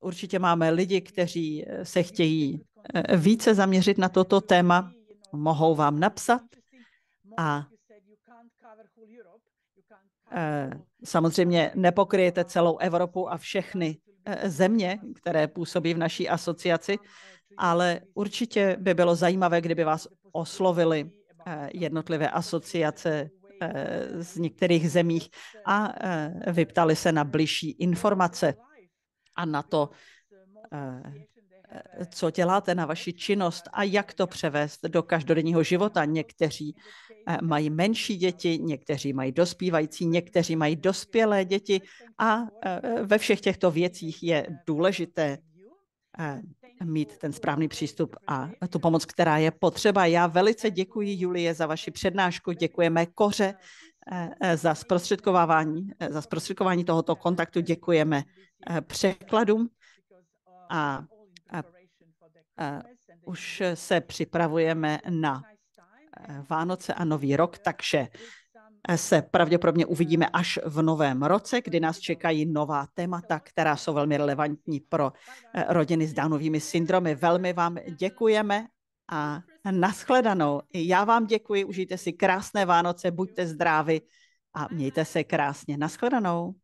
Určitě máme lidi, kteří se chtějí více zaměřit na toto téma, mohou vám napsat a samozřejmě nepokryjete celou Evropu a všechny E, země, které působí v naší asociaci, ale určitě by bylo zajímavé, kdyby vás oslovili e, jednotlivé asociace e, z některých zemích a vyptali se na bližší informace a na to, co děláte na vaši činnost a jak to převést do každodenního života. Někteří Eh, mají menší děti, někteří mají dospívající, někteří mají dospělé děti a eh, ve všech těchto věcích je důležité eh, mít ten správný přístup a tu pomoc, která je potřeba. Já velice děkuji, Julie, za vaši přednášku. Děkujeme Koře za zprostředkovávání, za zprostředkování tohoto kontaktu. Děkujeme překladům a, a, a už se připravujeme na Vánoce a Nový rok, takže eh, se pravděpodobně uvidíme až v novém roce, kdy nás čekají nová témata, která jsou velmi relevantní pro eh, rodiny s Downovými syndromy. Velmi vám děkujeme a naschledanou. Já vám děkuji, užijte si krásné Vánoce, buďte zdraví a mějte se krásně. Naschledanou.